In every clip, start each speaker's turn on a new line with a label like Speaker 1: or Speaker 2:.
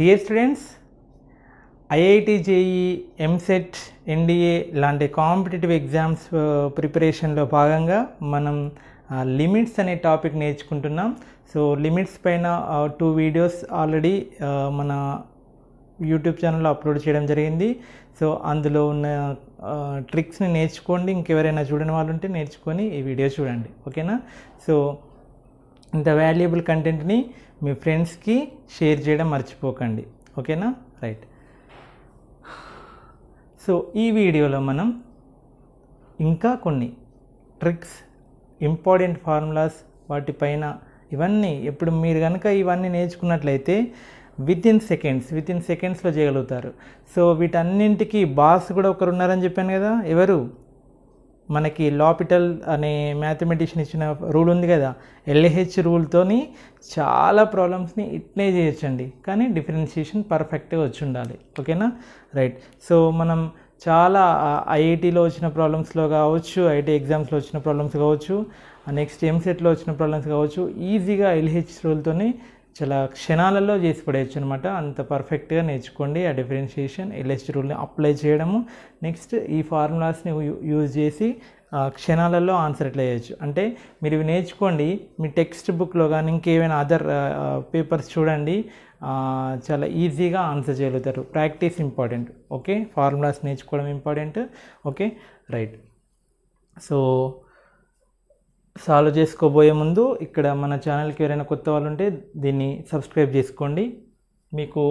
Speaker 1: Dear students IIT JEE EAMCET NDA లాంటి competitive exams ప్రిపరేషన్లో భాగంగా మనం లిమిట్స్ uh, అనే టాపిక్ నేర్చుకుంటున్నాం సో లిమిట్స్ పైన టూ వీడియోస్ ఆల్రెడీ మన యూట్యూబ్ ఛానల్లో అప్లోడ్ చేయడం జరిగింది సో అందులో ఉన్న ట్రిక్స్ని uh, నేర్చుకోండి ఇంకెవరైనా చూడని వాళ్ళు ఉంటే నేర్చుకొని ఈ వీడియో చూడండి ఓకేనా సో ఇంత వాల్యుయబుల్ కంటెంట్ని మీ ఫ్రెండ్స్కి షేర్ చేయడం మర్చిపోకండి ఓకేనా రైట్ సో ఈ వీడియోలో మనం ఇంకా కొన్ని ట్రిక్స్ ఇంపార్టెంట్ ఫార్ములాస్ వాటిపైన ఇవన్నీ ఇప్పుడు మీరు కనుక ఇవన్నీ నేర్చుకున్నట్లయితే within seconds within సెకండ్స్లో చేయగలుగుతారు సో వీటన్నింటికి బాస్ కూడా ఒకరు ఉన్నారని చెప్పాను కదా ఎవరు మనకి లాపిటల్ అనే మ్యాథమెటిషియన్ ఇచ్చిన రూల్ ఉంది కదా ఎల్హెచ్ రూల్తోని చాలా ప్రాబ్లమ్స్ని ఇట్నే చేయొచ్చండి కానీ డిఫరెన్షియేషన్ పర్ఫెక్ట్గా వచ్చి ఉండాలి ఓకేనా రైట్ సో మనం చాలా ఐఐటీలో వచ్చిన ప్రాబ్లమ్స్లో కావచ్చు ఐటీ ఎగ్జామ్స్లో వచ్చిన ప్రాబ్లమ్స్ కావచ్చు నెక్స్ట్ ఎంసెట్లో వచ్చిన ప్రాబ్లమ్స్ కావచ్చు ఈజీగా ఎల్హెచ్ రూల్తోని చాలా క్షణాలలో చేసి పడేయచ్చు అనమాట అంత పర్ఫెక్ట్గా నేర్చుకోండి ఆ డిఫరెన్షియేషన్ ఎల్ఎస్టి రూల్ని అప్లై చేయడము నెక్స్ట్ ఈ ఫార్ములాస్ని యూజ్ చేసి క్షణాలలో ఆన్సర్ ఎట్లా చేయొచ్చు అంటే మీరు ఇవి నేర్చుకోండి మీ టెక్స్ట్ బుక్లో కానీ ఇంకేమైనా అదర్ పేపర్స్ చూడండి చాలా ఈజీగా ఆన్సర్ చేయగలుగుతారు ప్రాక్టీస్ ఇంపార్టెంట్ ఓకే ఫార్ములాస్ నేర్చుకోవడం important okay right so solve చేసుకోబోయే ముందు ఇక్కడ మన ఛానల్కి ఎవరైనా కొత్త వాళ్ళు ఉంటే దీన్ని సబ్స్క్రైబ్ చేసుకోండి మీకు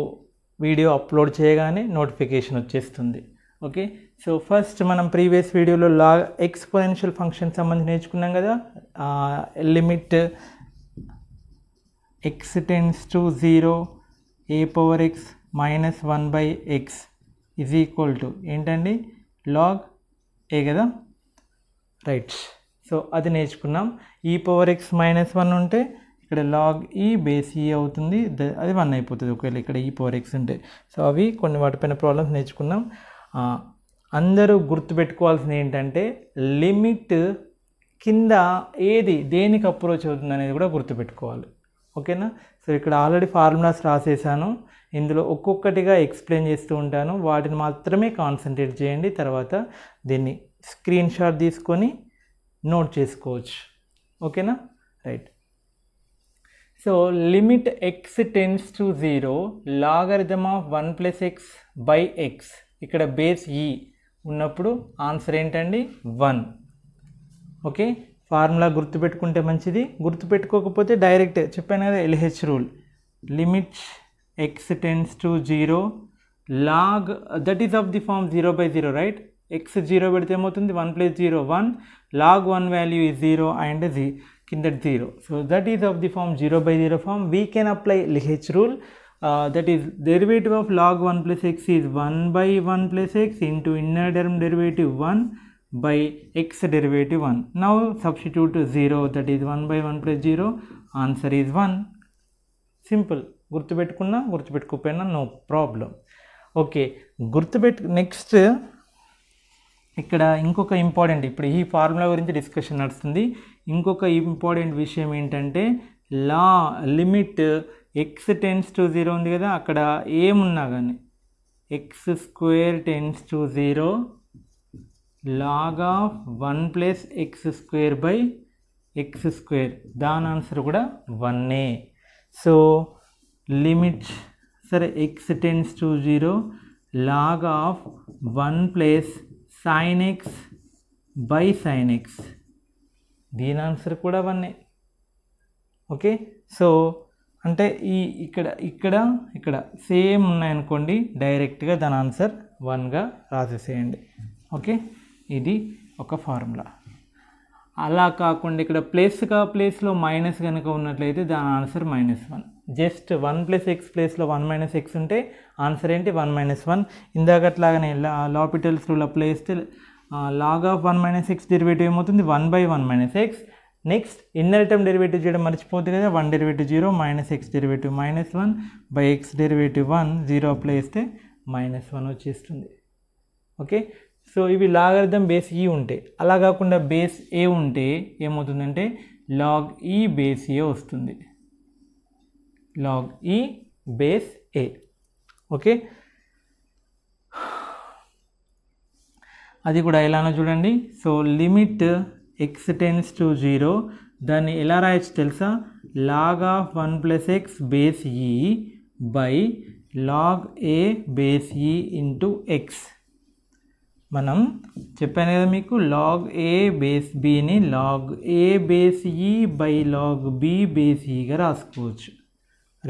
Speaker 1: వీడియో అప్లోడ్ చేయగానే నోటిఫికేషన్ వచ్చేస్తుంది ఓకే సో ఫస్ట్ మనం ప్రీవియస్ వీడియోలో లా ఎక్స్పోనెన్షియల్ ఫంక్షన్ సంబంధించి నేర్చుకున్నాం కదా limit x tends to zero a power x minus one by x is equal to ఏంటండి లాగ్ ఏ కదా రైట్స్ సో అది నేర్చుకున్నాం ఈ పవర్ ఎక్స్ మైనస్ వన్ ఉంటే ఇక్కడ లాగ్ ఈ బేస్ ఈ అవుతుంది అది వన్ అయిపోతుంది ఒకవేళ ఇక్కడ ఈ పవర్ ఎక్స్ ఉంటే సో అవి కొన్ని వాటిపైన ప్రాబ్లమ్స్ నేర్చుకున్నాం అందరూ గుర్తుపెట్టుకోవాల్సింది ఏంటంటే లిమిట్ కింద ఏది దేనికి అప్రోచ్ అవుతుంది అనేది కూడా గుర్తుపెట్టుకోవాలి ఓకేనా సో ఇక్కడ ఆల్రెడీ ఫార్ములాస్ రాసేసాను ఇందులో ఒక్కొక్కటిగా ఎక్స్ప్లెయిన్ చేస్తూ ఉంటాను వాటిని మాత్రమే కాన్సన్ట్రేట్ చేయండి తర్వాత దీన్ని స్క్రీన్ షాట్ తీసుకొని నోట్ చేసుకోవచ్చు ఓకేనా right so limit x tends to zero logarithm of one plus x by x ఇక్కడ బేస్ ఈ e ఉన్నప్పుడు ఆన్సర్ ఏంటండి వన్ ఓకే ఫార్ములా గుర్తుపెట్టుకుంటే మంచిది గుర్తుపెట్టుకోకపోతే డైరెక్ట్ చెప్పాను కదా LH rule limit x tends to zero log that is of the form zero by zero right x zero పెడితే ఏమవుతుంది one plus zero one log one value ఈ zero and జీ కింద zero so that is of the form zero by zero form we can apply LH rule that is derivative of log one plus x is one by one plus x into inner term derivative one by x derivative one now substitute zero that is one by one plus zero answer is one simple గుర్తుపెట్టుకున్నా గుర్తుపెట్టుకోపోయినా no problem okay గుర్తుపెట్టు next ఇక్కడ ఇంకొక important ఇప్పుడు ఈ formula గురించి discussion నడుస్తుంది ఇంకొక ఇంపార్టెంట్ విషయం ఏంటంటే లా limit x tends to zero ఉంది కదా అక్కడ ఏమున్నా కానీ x square tends to zero log of one plus x square by x square దాని ఆన్సర్ కూడా వన్నే సో లిమిట్ సరే x tends to zero log of one plus sine x by sine x దీని ఆన్సర్ కూడా వన్నే okay so అంటే ఈ ఇక్కడ ఇక్కడ ఇక్కడ సేమ్ ఉన్నాయనుకోండి డైరెక్ట్గా దాని ఆన్సర్ వన్గా రాసేసేయండి ఓకే ఇది ఒక ఫార్ములా అలా కాకుండా ఇక్కడ ప్లేస్గా ప్లేస్లో మైనస్ కనుక ఉన్నట్లయితే దాని answer minus one just one plus x ప్లేస్లో వన్ మైనస్ ఎక్స్ ఉంటే ఆన్సర్ ఏంటి వన్ మైనస్ వన్ ఇందాకట్లాగానే లాపిటల్స్ రూల్ అప్లై చేస్తే log of one minus x derivative ఏమవుతుంది one by one minus x next inner term derivative చేయడం మర్చిపోతుంది కదా one derivative zero minus x derivative minus one by x derivative one zero apply చేస్తే minus one వచ్చేస్తుంది okay so ఇవి logarithm base e e ఉంటే అలా కాకుండా base ఏ ఉంటే ఏమవుతుందంటే లాగ్ ఈ బేస్ ఏ వస్తుంది లాగ్ ఈ బేస్ ఏ ఓకే అది కూడా ఎలానో చూడండి so limit x tends to zero దాన్ని ఎలా రాయొచ్చు తెలుసా log of one plus x base e by log a base e into x మనం చెప్పాను కదా మీకు లాగ్ ఏ బేస్ బిని log a base e by log b base ఈగా రాసుకోవచ్చు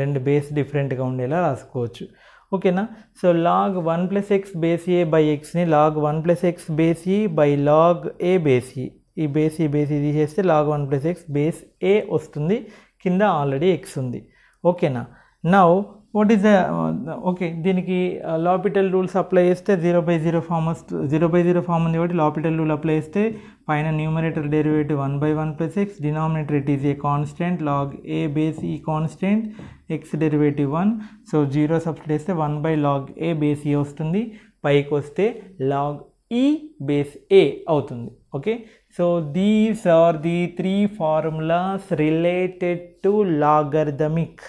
Speaker 1: రెండు బేస్ డిఫరెంట్గా ఉండేలా రాసుకోవచ్చు ఓకేనా so log one plus x base a by ఎక్స్ని log one plus x base e by log a base e e base e base ఇది చేస్తే log one plus x base a వస్తుంది కింద ఆల్రెడీ ఎక్స్ ఉంది ఓకేనా now what is the okay దీనికి L'Hopital rules apply చేస్తే zero by zero form వస్తుంది zero by zero form ఉంది కాబట్టి లాపిటల్ రూల్ అప్లై చేస్తే పైన numerator derivative one by one plus x denominator it is a constant log a base e constant x derivative one so zero substitute చేస్తే one by log a base a వస్తుంది పైకి వస్తే log e base a అవుతుంది okay so these are the three formulas related to logarithmic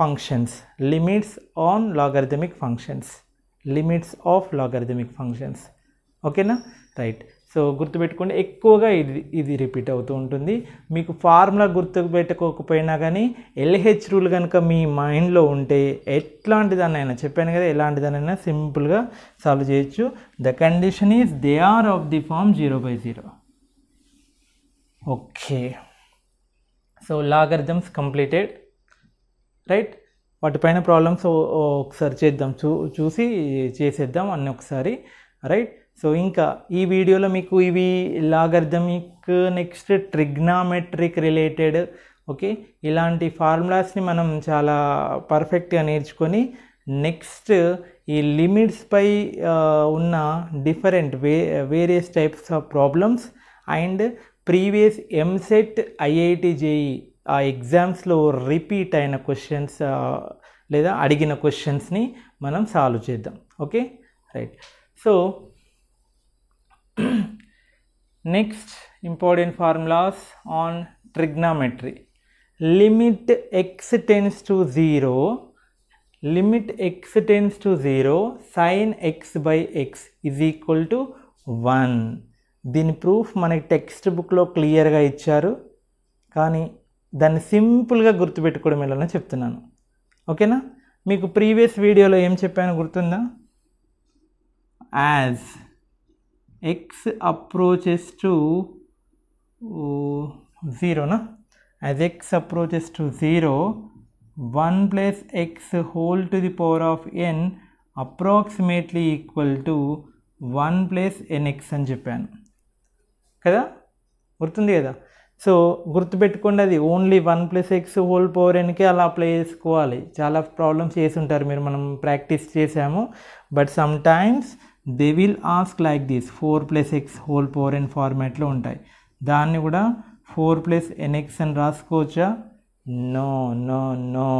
Speaker 1: functions limits on logarithmic functions limits of logarithmic functions ఓకేనా right so గుర్తుపెట్టుకోండి ఎక్కువగా ఇది ఇది repeat అవుతూ ఉంటుంది మీకు ఫార్ములా గుర్తు పెట్టుకోకపోయినా కానీ ఎల్హెచ్ రూల్ కనుక మీ మైండ్లో ఉంటే ఎట్లాంటి చెప్పాను కదా ఎలాంటి సింపుల్గా సాల్వ్ చేయొచ్చు the condition is they are of the form zero by zero okay so logarithms completed right వాటిపైన ప్రాబ్లమ్స్ ఒకసారి చేద్దాం చూ చూసి చేసేద్దాం అన్ని ఒకసారి రైట్ సో ఇంకా ఈ వీడియోలో మీకు ఇవి logarithmic next trigonometric related okay ఇలాంటి ఫార్ములాస్ని మనం చాలా పర్ఫెక్ట్గా నేర్చుకొని నెక్స్ట్ ఈ లిమిట్స్పై ఉన్న different way various types of problems and previous EAMCET IIT JEE ఆ ఎగ్జామ్స్లో రిపీట్ అయిన క్వశ్చన్స్ లేదా అడిగిన క్వశ్చన్స్ని మనం సాల్వ్ చేద్దాం okay right so next important formulas on trigonometry limit x tends to zero limit x tends to zero sign x by x is equal to one దీని proof మనకి టెక్స్ట్ బుక్లో క్లియర్గా ఇచ్చారు కానీ దాన్ని సింపుల్గా గుర్తుపెట్టుకోవడం ఎలా చెప్తున్నాను ఓకేనా మీకు ప్రీవియస్ వీడియోలో ఏం చెప్పాను గుర్తుందా యాజ్ ఎక్స్ అప్రోచెస్ టు జీరోనా as x approaches to zero one plus x whole to the power of n approximately equal to one plus n x అని చెప్పాను కదా గుర్తుంది కదా సో గుర్తుపెట్టుకోండి అది only one plus x whole power ఎన్కే అలా అప్లై చేసుకోవాలి చాలా ప్రాబ్లమ్స్ ఉంటారు మీరు మనం ప్రాక్టీస్ చేసాము but sometimes they will ask like this four plus x whole power n ఫార్మాట్లో ఉంటాయి దాన్ని కూడా ఫోర్ ప్లస్ ఎన్ఎక్స్ అని రాసుకోవచ్చా no no no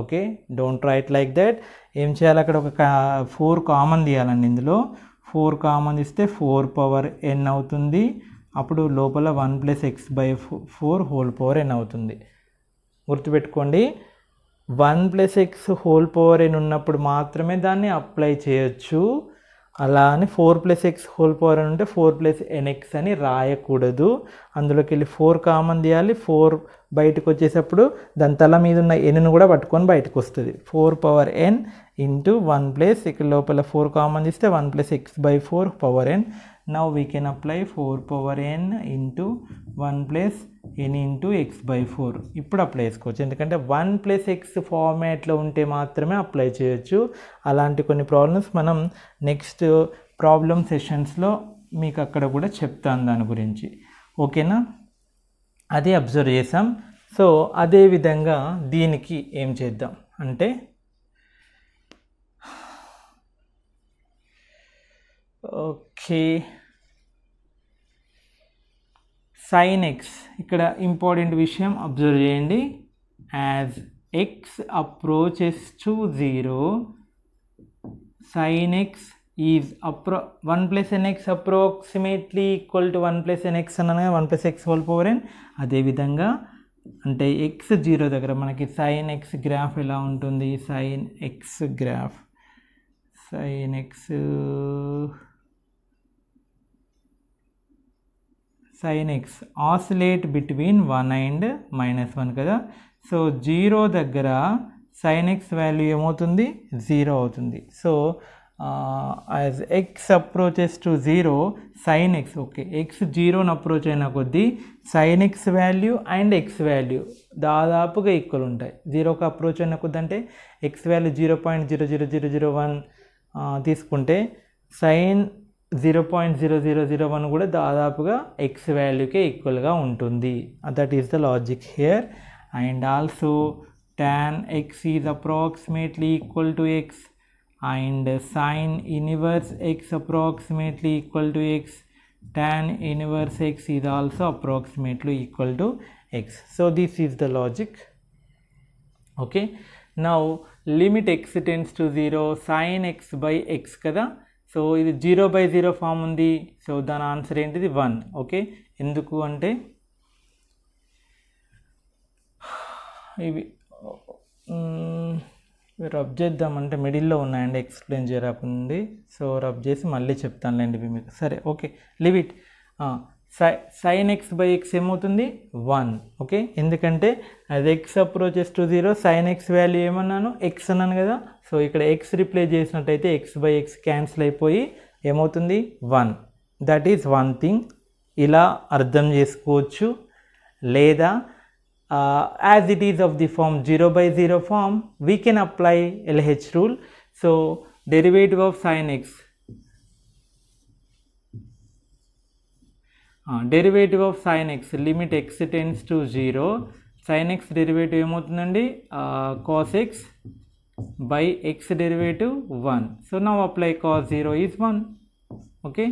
Speaker 1: okay don't right like that ఏం చేయాలి అక్కడ ఒక ఫోర్ కామన్ తీయాలండి ఇందులో ఫోర్ కామన్ ఇస్తే ఫోర్ పవర్ ఎన్ అవుతుంది అప్పుడు లోపల one plus x by four whole power n అవుతుంది గుర్తుపెట్టుకోండి one plus x whole power n ఉన్నప్పుడు మాత్రమే దాన్ని అప్లై చేయొచ్చు అలా అని four plus x whole power n ఉంటే ఫోర్ ప్లస్ ఎన్ఎక్స్ అని రాయకూడదు అందులోకి వెళ్ళి ఫోర్ కామన్ తీయాలి ఫోర్ బయటకు వచ్చేటప్పుడు దాని తల మీద ఉన్న ఎన్ను కూడా పట్టుకొని బయటకు వస్తుంది four power n into one plus ఇక్కడ లోపల ఫోర్ కామన్ తీస్తే one plus x by four power n Now we can apply 4 power n into 1 plus n into x by four ఇప్పుడు అప్లై చేసుకోవచ్చు ఎందుకంటే వన్ ప్లస్ ఎక్స్ ఫార్మాట్లో ఉంటే మాత్రమే apply చేయొచ్చు అలాంటి కొన్ని ప్రాబ్లమ్స్ మనం నెక్స్ట్ ప్రాబ్లమ్ సెషన్స్లో మీకు అక్కడ కూడా చెప్తాను దాని గురించి ఓకేనా అది అబ్జర్వ్ చేసాం సో అదేవిధంగా దీనికి ఏం చేద్దాం అంటే ఓకే సైన్ ఎక్స్ ఇక్కడ ఇంపార్టెంట్ విషయం అబ్జర్వ్ చేయండి as x approaches to zero sign x is అప్రో one plus n x approximately equal to one plus n x అనగా one plus x whole power n అదేవిధంగా అంటే ఎక్స్ జీరో దగ్గర మనకి sign x graph ఎలా ఉంటుంది sine x graph sine x sign x oscillate between one and minus one కదా so zero దగ్గర sine x value ఏమవుతుంది జీరో అవుతుంది so as x approaches to zero sign x okay x జీరోని approach అయిన కొద్దీ sine x value and x value దాదాపుగా equal ఉంటాయి జీరోకి అప్రోచ్ అయిన కొద్ది అంటే x value zero point zero zero zero zero one తీసుకుంటే sine 0.0001 point zero zero zero one కూడా దాదాపుగా ఎక్స్ వాల్యూకే ఈక్వల్గా ఉంటుంది that is the logic here and also tan x is approximately equal to x and sine inverse x approximately equal to x tan inverse x is also approximately equal to x so this is the logic okay now limit x tends to 0 sine x by x kada so ఇది zero by zero form ఉంది so దాని answer ఏంటిది one okay ఎందుకు అంటే ఇవి ఇవి rub చేద్దామంటే మిడిల్లో ఉన్నాయండి ఎక్స్ప్లెయిన్ చేయరాకుంది సో రబ్ చేసి మళ్ళీ చెప్తానులేండి మీకు సరే ఓకే లివిట్ ఇట్ సై సైన్ ఎక్స్ బై ఎక్స్ ఏమవుతుంది వన్ ఓకే ఎందుకంటే అది x approaches to zero sign x value ఏమన్నాను ఎక్స్ అన్నాను కదా సో ఇక్కడ ఎక్స్ రిప్లేస్ చేసినట్టయితే ఎక్స్ బై ఎక్స్ క్యాన్సిల్ అయిపోయి ఏమవుతుంది one that is one thing ఇలా అర్థం చేసుకోవచ్చు లేదా as it is of the form zero by zero form we can apply LH rule so derivative of sine x derivative of sine x limit x tends to zero sign x derivative ఏమవుతుందండి cos x by x derivative one so నా apply cos zero is one okay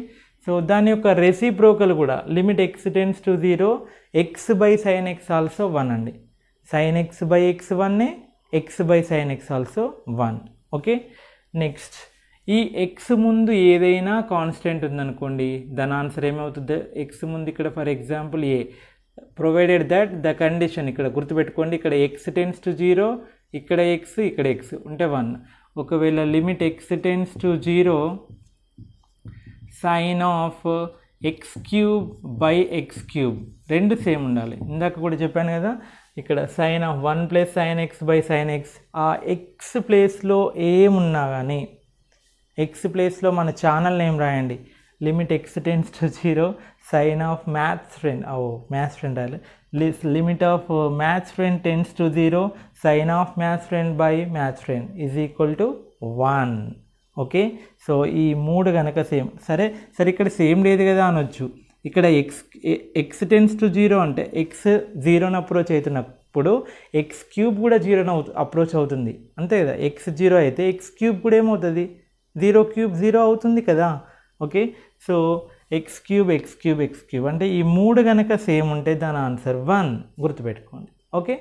Speaker 1: so దాని యొక్క reciprocal కూడా limit x tends to zero x by sine x also one అండి sine x by x one x by sine x also one okay next ఈ x ముందు ఏదైనా constant ఉందనుకోండి దాని answer ఏమవుతుంది ఎక్స్ ముందు ఇక్కడ for example a provided that the condition ఇక్కడ గుర్తుపెట్టుకోండి ఇక్కడ ఎక్స్ టెన్స్ టు జీరో ఇక్కడ ఎక్స్ ఇక్కడ ఎక్స్ ఉంటే వన్ ఒకవేళ limit x tends to zero sine of x cube by x cube రెండు సేమ్ ఉండాలి ఇందాక కూడా చెప్పాను కదా ఇక్కడ sine of one plus sine x by sine x ఆ ఎక్స్ ప్లేస్లో ఏమున్నా కానీ ఎక్స్ ప్లేస్లో మన ఛానల్ నేమ్ రాయండి limit x tends to zero sine of maths friend ఓ మ్యాథ్స్ ఫ్రెండ్ రాయాలి limit of maths friend tends to zero sine of maths friend by maths friend is equal to one okay so ఈ మూడు కనుక same సరే సరే ఇక్కడ same లేదు కదా అనొచ్చు ఇక్కడ x x tends to zero అంటే ఎక్స్ జీరోని అప్రోచ్ అవుతున్నప్పుడు ఎక్స్ క్యూబ్ కూడా జీరోని అప్రోచ్ అవుతుంది అంతే కదా ఎక్స్ జీరో అయితే ఎక్స్ క్యూబ్ కూడా ఏమవుతుంది జీరో క్యూబ్ జీరో అవుతుంది కదా okay so x cube x cube x cube అంటే ఈ మూడు కనుక సేమ్ ఉంటే దాని ఆన్సర్ వన్ గుర్తుపెట్టుకోండి ఓకే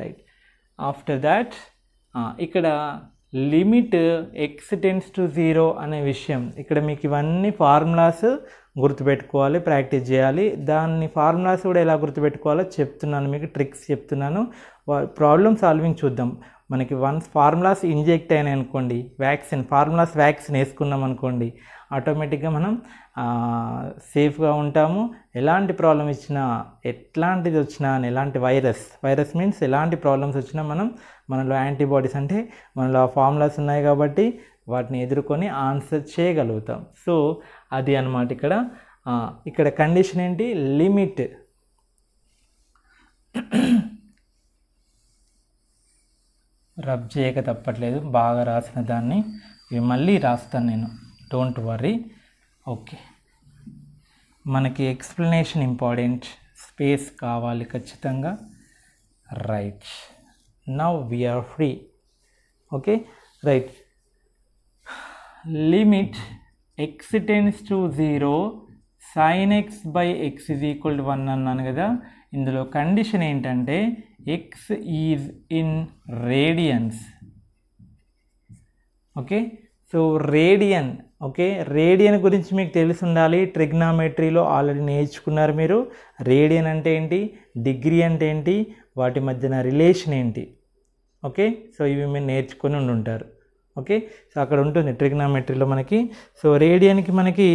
Speaker 1: రైట్ ఆఫ్టర్ దాట్ ఇక్కడ limit x tends to zero అనే విషయం ఇక్కడ మీకు ఇవన్నీ ఫార్ములాస్ గుర్తుపెట్టుకోవాలి ప్రాక్టీస్ చేయాలి దాన్ని ఫార్ములాస్ కూడా ఎలా గుర్తుపెట్టుకోవాలో చెప్తున్నాను మీకు ట్రిక్స్ చెప్తున్నాను ప్రాబ్లమ్ సాల్వింగ్ చూద్దాం మనకి వన్స్ ఫార్ములాస్ ఇంజెక్ట్ అయినాయి అనుకోండి వ్యాక్సిన్ ఫార్ములాస్ వ్యాక్సిన్ వేసుకున్నాం అనుకోండి ఆటోమేటిక్గా మనం సేఫ్గా ఉంటాము ఎలాంటి ప్రాబ్లం ఇచ్చినా ఎట్లాంటిది వచ్చినా అని ఎలాంటి వైరస్ వైరస్ మీన్స్ ఎలాంటి ప్రాబ్లమ్స్ వచ్చినా మనం మనలో యాంటీబాడీస్ అంటే మనలో ఫార్ములాస్ ఉన్నాయి కాబట్టి వాటిని ఎదుర్కొని ఆన్సర్ చేయగలుగుతాం సో అది అనమాట ఇక్కడ ఇక్కడ కండిషన్ ఏంటి లిమిట్ రబ్ చేయక తప్పట్లేదు బాగా రాసిన దాన్ని మళ్ళీ రాస్తాను నేను డోంట్ వర్రీ ఓకే మనకి ఎక్స్ప్లెనేషన్ ఇంపార్టెంట్ స్పేస్ కావాలి ఖచ్చితంగా right now we are free okay right limit x tends to zero sign x by x equal to one అన్నాను కదా ఇందులో కండిషన్ ఏంటంటే x is in radians okay so radian okay radian గురించి మీకు తెలిసి ఉండాలి ట్రిగ్నామెట్రీలో ఆల్రెడీ నేర్చుకున్నారు మీరు రేడియన్ అంటే ఏంటి డిగ్రీ అంటే ఏంటి వాటి మధ్యన రిలేషన్ ఏంటి ఓకే సో ఇవి మీరు నేర్చుకొని ఉంటారు ఓకే సో అక్కడ ఉంటుంది ట్రిగ్నామెట్రీలో మనకి సో రేడియన్కి మనకి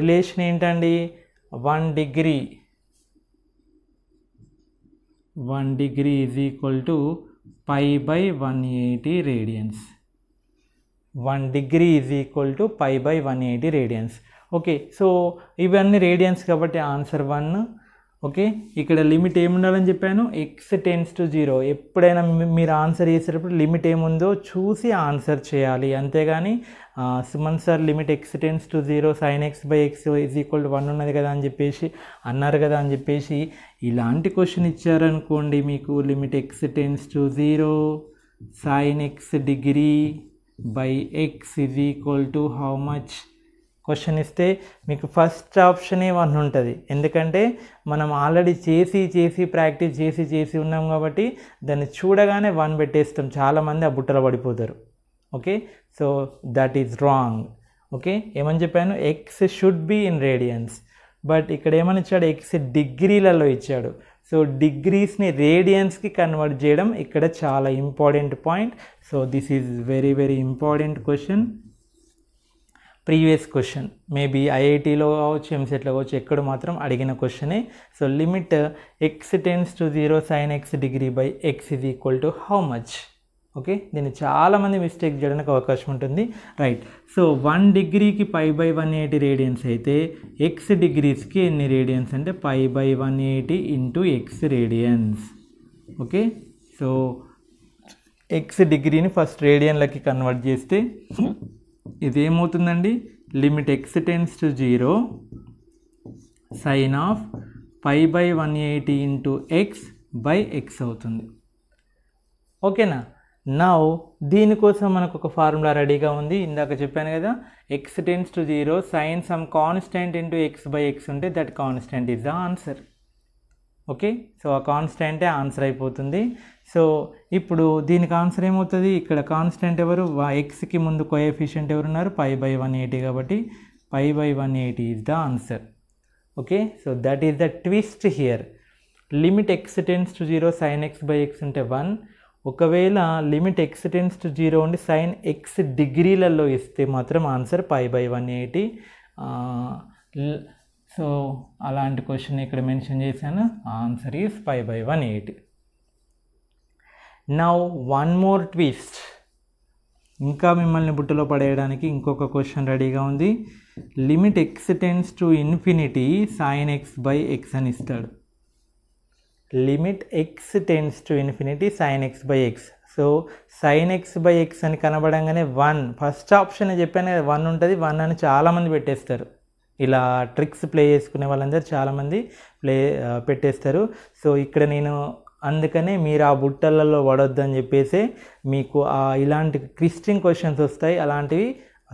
Speaker 1: రిలేషన్ ఏంటండి one degree one degree is equal to pi by one eighty radians one degree is equal to pi by one eighty radians okay so ఇవన్నీ రేడియన్స్ కాబట్టి ఆన్సర్ వన్ ఓకే ఇక్కడ limit ఏముండాలని చెప్పాను x tends to zero ఎప్పుడైనా మీరు answer చేసేటప్పుడు limit ఏముందో చూసి ఆన్సర్ చేయాలి అంతేగాని Suman sir limit x tends to zero sign x by x is equal to one ఉన్నది కదా అని చెప్పేసి అన్నారు కదా అని చెప్పేసి ఇలాంటి క్వశ్చన్ ఇచ్చారనుకోండి మీకు limit x tends to zero sign x degree by x is equal to how much question ఇస్తే మీకు ఫస్ట్ ఆప్షనే వన్ ఉంటుంది ఎందుకంటే మనం ఆల్రెడీ చేసి చేసి ప్రాక్టీస్ చేసి చేసి ఉన్నాం కాబట్టి దాన్ని చూడగానే వన్ పెట్టేస్తాం చాలామంది ఆ బుట్టలో పడిపోతారు okay so that is wrong okay ఏమని చెప్పాను x should be in radians but ఇక్కడ ఏమని ఇచ్చాడు ఎక్స్ డిగ్రీలలో ఇచ్చాడు సో డిగ్రీస్ని రేడియన్స్కి కన్వర్ట్ చేయడం ఇక్కడ చాలా important point so this is very very important question previous question maybe ఐఐటీలో కావచ్చు ఎంసెట్లో కావచ్చు ఎక్కడ మాత్రం అడిగిన క్వశ్చనే so limit x tends to zero sign x degree by x is equal to how much okay దీన్ని చాలామంది మిస్టేక్ చేయడానికి అవకాశం ఉంటుంది రైట్ సో వన్ డిగ్రీకి pi by one eighty radians అయితే ఎక్స్ డిగ్రీస్కి ఎన్ని రేడియన్స్ అంటే pi by one eighty into x radians okay so x డిగ్రీని ఫస్ట్ రేడియన్లకి కన్వర్ట్ చేస్తే ఇదేమవుతుందండి limit x tends to zero sine of pi by one eighty into x by x అవుతుంది ఓకేనా నా దీనికోసం మనకు ఒక ఫార్ములా రెడీగా ఉంది ఇందాక చెప్పాను కదా x tends to zero sine some constant into x by x ఉంటే that constant is the answer okay so ఆ కాన్స్టెంటే ఆన్సర్ అయిపోతుంది సో ఇప్పుడు దీనికి ఆన్సర్ ఏమవుతుంది ఇక్కడ కాన్స్టెంట్ ఎవరు ఎక్స్కి ముందు ఎఫిషియంట్ ఎవరు ఉన్నారు పై బై వన్ ఎయిటీ కాబట్టి pi by one eighty is the answer okay so that is the twist here limit x tends to zero sign x by x ఉంటే వన్ ఒకవేళ limit x tends to zero ఉండి sine x డిగ్రీలలో ఇస్తే మాత్రం answer pi by one eighty so అలాంటి question ఇక్కడ mention చేశాను answer is pi by one eighty now one more twist ఇంకా మిమ్మల్ని బుట్టలో పడేయడానికి ఇంకొక క్వశ్చన్ రెడీగా ఉంది limit x tends to infinity sine x by x అని ఇస్తాడు limit x tends to infinity sine x by x so sine x by x అని కనబడంగానే వన్ ఫస్ట్ ఆప్షన్ చెప్పాను కదా వన్ ఉంటుంది వన్ అని చాలామంది పెట్టేస్తారు ఇలా ట్రిక్స్ ప్లే చేసుకునే వాళ్ళందరూ చాలామంది ప్లే పెట్టేస్తారు సో ఇక్కడ నేను అందుకనే మీరు ఆ బుట్టలలో పడొద్దని చెప్పేసి మీకు ఆ ఇలాంటి క్రిస్టింగ్ క్వశ్చన్స్ వస్తాయి అలాంటివి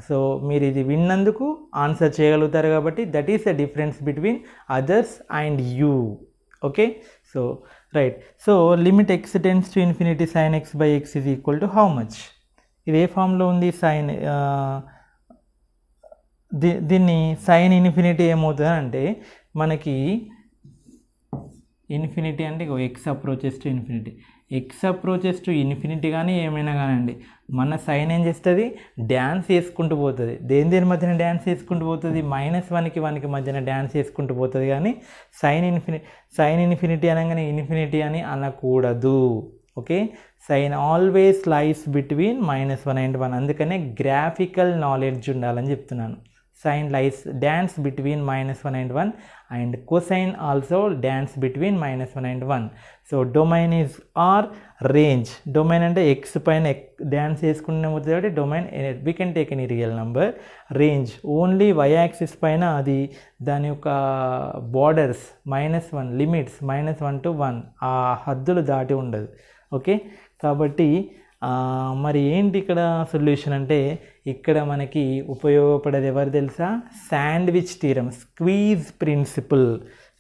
Speaker 1: సో మీరు ఇది విన్నందుకు ఆన్సర్ చేయగలుగుతారు కాబట్టి that is the difference between others and you okay So, right. So, limit x tends to infinity sin x by x is equal to how much? ఇది ఏ ఫామ్లో ఉంది సైన్ దీ దీన్ని సైన్ ఇన్ఫినిటీ ఏమవుతుంది అంటే మనకి ఇన్ఫినిటీ అంటే x approaches to infinity x approaches to infinity కానీ ఏమైనా కానివ్వండి మన సైన్ ఏం చేస్తుంది డ్యాన్స్ వేసుకుంటూ పోతుంది దేని దేని మధ్యన డ్యాన్స్ వేసుకుంటూ పోతుంది మైనస్ వన్కి వన్కి మధ్యన డ్యాన్స్ వేసుకుంటూ పోతుంది కానీ సైన్ ఇన్ఫిని సైన్ ఇన్ఫినిటీ అనగానే ఇన్ఫినిటీ అని అనకూడదు okay sine always lies between minus one and one అందుకనే గ్రాఫికల్ నాలెడ్జ్ ఉండాలని చెప్తున్నాను sine lies dance between minus one and one and cosine also dance between minus one and one so domain is or range domain అంటే x పైన dance చేసుకునే కాబట్టి domain we can take any real number range only y axis పైన అది దాని యొక్క borders minus one limits minus one to one ఆ హద్దులు దాటి ఉండదు ఓకే కాబట్టి మరి ఏంటి ఇక్కడ సొల్యూషన్ అంటే ఇక్కడ మనకి ఉపయోగపడేది ఎవరు తెలుసా శాండ్విచ్ తీరం స్క్వీజ్ ప్రిన్సిపల్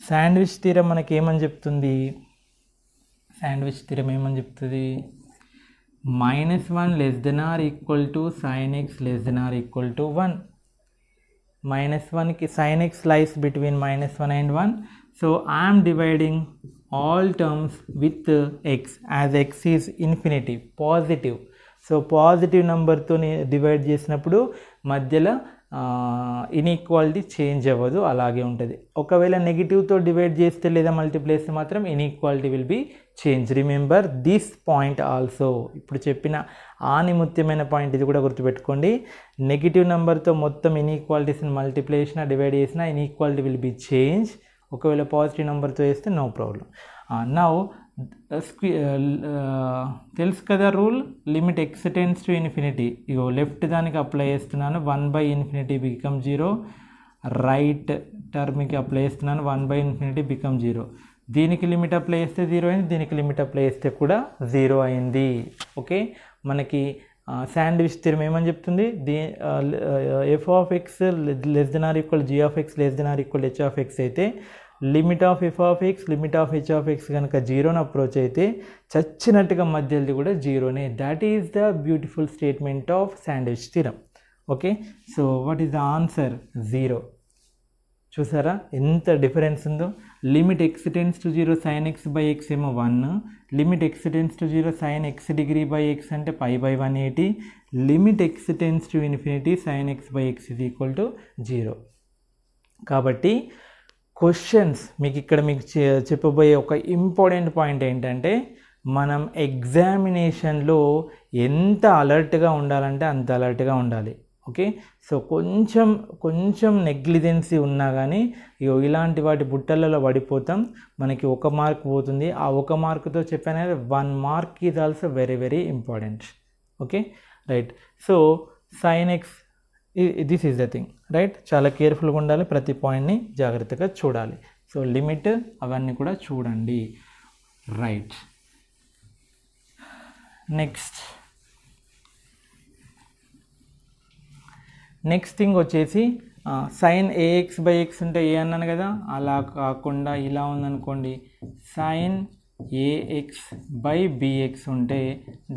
Speaker 1: శాండ్విచ్ తీరం మనకి ఏమని చెప్తుంది శాండ్విచ్ తీరం ఏమని చెప్తుంది minus one less than or equal to sine x less than or equal to one minus వన్కి sine x lies between minus one and one so I'm dividing all terms with x as x is infinity positive so positive నెంబర్తో divide చేసినప్పుడు మధ్యలో inequality change అవ్వదు అలాగే ఉంటుంది ఒకవేళ నెగిటివ్తో divide చేస్తే లేదా మల్టీప్లేస్ మాత్రం inequality will be change remember this point also ఇప్పుడు చెప్పిన ఆనిముత్యమైన పాయింట్ ఇది కూడా గుర్తుపెట్టుకోండి నెగిటివ్ నెంబర్తో మొత్తం ఇన్ఈక్వాలిటీస్ని మల్టిప్లై చేసినా డివైడ్ చేసినా ఇన్ఈక్వాలిటీ విల్ బి చేంజ్ ఒకవేళ పాజిటివ్ నెంబర్తో వేస్తే నో ప్రాబ్లం నౌ Uh, తెలుసు కదా rule limit x tends to infinity ఇగో లెఫ్ట్ దానికి అప్లై చేస్తున్నాను one by infinity become zero right టర్మ్కి అప్లై చేస్తున్నాను one by infinity become zero దీనికి లిమిట్ అప్లై చేస్తే జీరో అయింది దీనికి లిమిట్ అప్లై చేస్తే కూడా జీరో అయింది ఓకే మనకి శాండ్విచ్ స్థిరం ఏమని చెప్తుంది the f of x less than or equal g of x less than or equal h of x అయితే limit of f of x limit of h of x కనుక జీరోని approach అయితే చచ్చినట్టుగా మధ్యది కూడా జీరోనే that is the beautiful statement of sandwich theorem okay so what is the answer zero చూసారా ఎంత డిఫరెన్స్ ఉందో limit x tends to zero sign x by x ఏమో one limit x tends to zero sign x degree by x అంటే pi by one eighty limit x tends to infinity sine x by x is equal to zero కాబట్టి questions మీకు ఇక్కడ మీకు చెప్పబోయే ఒక important point ఏంటంటే మనం ఎగ్జామినేషన్లో ఎంత అలర్ట్గా ఉండాలంటే అంత అలర్ట్గా ఉండాలి ఓకే సో కొంచెం కొంచెం నెగ్లిజెన్సీ ఉన్నా కానీ ఇలాంటి వాటి బుట్టలలో పడిపోతాం మనకి ఒక మార్క్ పోతుంది ఆ ఒక మార్క్తో చెప్పాను కదా one mark is also very very important okay right so sine x this is the thing right చాలా కేర్ఫుల్గా ఉండాలి ప్రతి పాయింట్ని జాగ్రత్తగా చూడాలి సో లిమిట్ అవన్నీ కూడా చూడండి రైట్ నెక్స్ట్ నెక్స్ట్ థింగ్ వచ్చేసి సైన్ ఏఎక్స్ బై ఎక్స్ ఉంటే ఏ అన్నాను కదా అలా కాకుండా ఇలా ఉందనుకోండి సైన్ ఏఎక్స్ బై బిఎక్స్ ఉంటే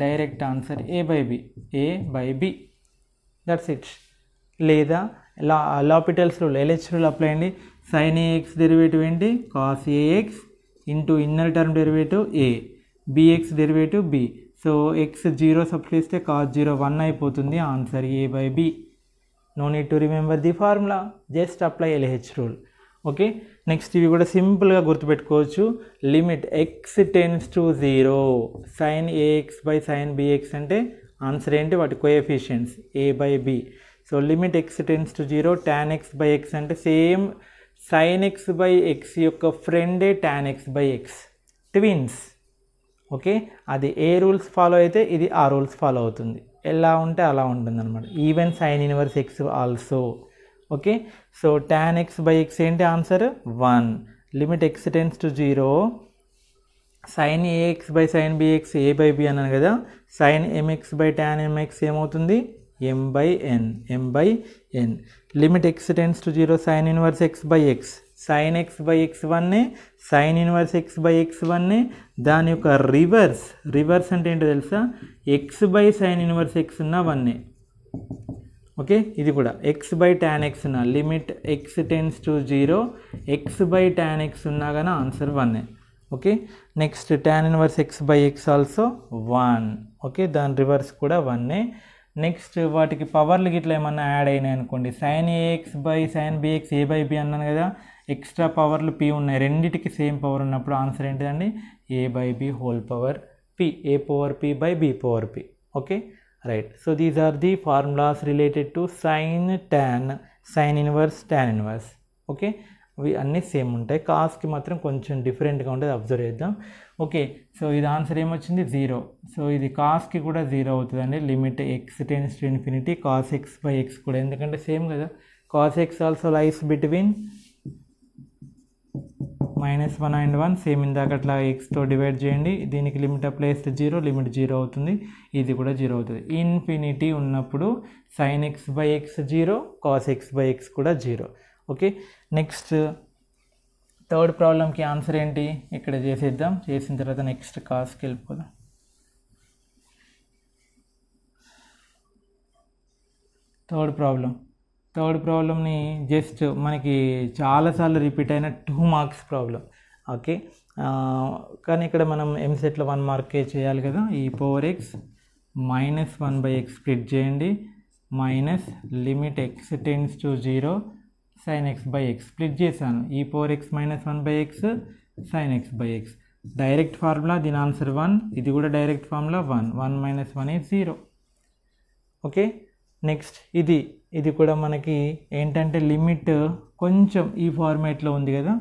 Speaker 1: direct answer a by b a by b that's it లేదా లా లాపిటల్స్ లెలెచ్లో ఎల్హెచ్ రూల్ అప్లై అయ్యండి సైన్ ఏఎక్స్ డెరివేటివ్ ఏంటి cos a x into inner term derivative a b x derivative b so x zero సబ్స్టిట్యూస్తే cos zero one అయిపోతుంది answer a by be no need to remember the formula just apply LH rule okay next ఇవి కూడా సింపుల్గా గుర్తుపెట్టుకోవచ్చు limit x tends to zero sine a x by sine b x అంటే answer ఏంటి వాటి coefficients a by b so limit x tends to zero tan x by x అంటే same sine x by x యొక్క ఫ్రెండే tan x by x twins okay అది ఏ rules follow అయితే ఇది ఆ రూల్స్ ఫాలో అవుతుంది ఎలా ఉంటే అలా ఉంటుంది అనమాట even sine inverse x also okay so tan x by x ఏంటి answer one limit x tends to zero sine a x by sine b x a by b అన్నాను కదా sine m x by tan m x ఏమవుతుంది m by n m by n limit x tends to 0 sin inverse x by x sin x by x1 నే sin inverse x by x1 నే దాని యొక్క reverse reverse అంటే ఏంటో తెలుసా x by sin inverse x ఉన్న 1 నే okay ఇది కూడా x by tan x ఉన్న limit x tends to zero x by tan x ఉన్నా కానీ ఆన్సర్ 1 నే okay next tan inverse x by x also 1 okay దాని రివర్స్ కూడా 1 నే నెక్స్ట్ వాటికి పవర్లు గిట్లా ఏమన్నా యాడ్ అయినాయి అనుకోండి sine a x by sine b x a by b అన్నాను కదా ఎక్స్ట్రా పవర్లు పి ఉన్నాయి రెండింటికి సేమ్ పవర్ ఉన్నప్పుడు ఆన్సర్ ఏంటిదండి a by b whole power p a power p by b power p okay right so these are the formulas related to sine tan sine inverse tan inverse okay అవి అన్నీ same ఉంటాయి కాస్ట్కి మాత్రం కొంచెం డిఫరెంట్గా ఉంటుంది observe చేద్దాం okay so ఇది ఆన్సర్ ఏమొచ్చింది జీరో సో ఇది కాస్కి కూడా జీరో అవుతుందండి limit x tends to infinity cos x by x కూడా ఎందుకంటే సేమ్ కదా cos x also lies between minus one and one same ఇందాక అట్లా ఎక్స్తో డివైడ్ చేయండి దీనికి లిమిట్ అప్లైస్తే జీరో లిమిట్ జీరో అవుతుంది ఇది కూడా జీరో అవుతుంది ఇన్ఫినిటీ ఉన్నప్పుడు sine x by x zero cos x by x కూడా జీరో ఓకే నెక్స్ట్ థర్డ్ ప్రాబ్లంకి ఆన్సర్ ఏంటి ఇక్కడ చేసేద్దాం చేసిన తర్వాత నెక్స్ట్ కాస్కి వెళ్ళిపోదాం థర్డ్ ప్రాబ్లం థర్డ్ ప్రాబ్లమ్ని జస్ట్ మనకి చాలాసార్లు రిపీట్ అయిన టూ మార్క్స్ ప్రాబ్లం ఓకే కానీ ఇక్కడ మనం ఎంసెట్లో వన్ మార్కే చేయాలి కదా e power x minus one by x split చేయండి minus limit x tends to zero sign x by x split చేశాను e power x minus one by x sign x by x direct formula దీని answer one ఇది కూడా direct formula one one minus one is zero okay next ఇది ఇది కూడా మనకి ఏంటంటే limit కొంచెం ఈ ఫార్మేట్లో ఉంది కదా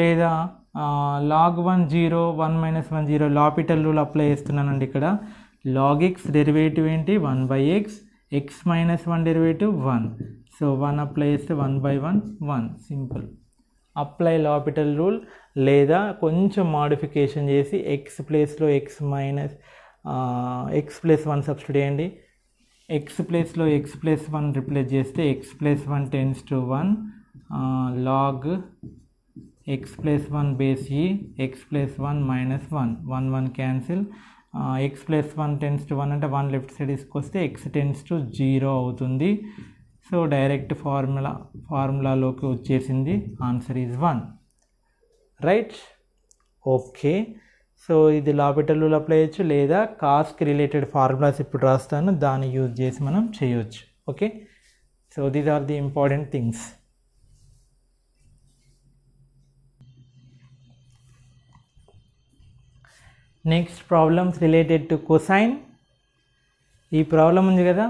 Speaker 1: లేదా log one zero one minus one zero L'Hopital rule apply చేస్తున్నానండి ఇక్కడ లాగ్ ఎక్స్ డెరివేటివ్ ఏంటి one by x x minus one derivative one so one 1 applies one by one one simple apply L'Hopital rule లేదా కొంచెం modification చేసి x ప్లేస్లో x minus x plus one substitute చేయండి x ప్లేస్లో x plus one replace చేస్తే x plus one tends to one log x plus one base e x plus one minus one one one cancel x plus one tends to one అంటే one left side తీసుకొస్తే x tends to zero అవుతుంది so direct formula ఫార్ములాలోకి వచ్చేసింది answer is one right okay so ఇది లాపిటల్లో apply చేయొచ్చు లేదా కాస్క్ related formulas ఇప్పుడు రాస్తాను దాన్ని యూజ్ చేసి మనం చేయొచ్చు okay so these are the important things next problems related to cosine ఈ ప్రాబ్లం ఉంది కదా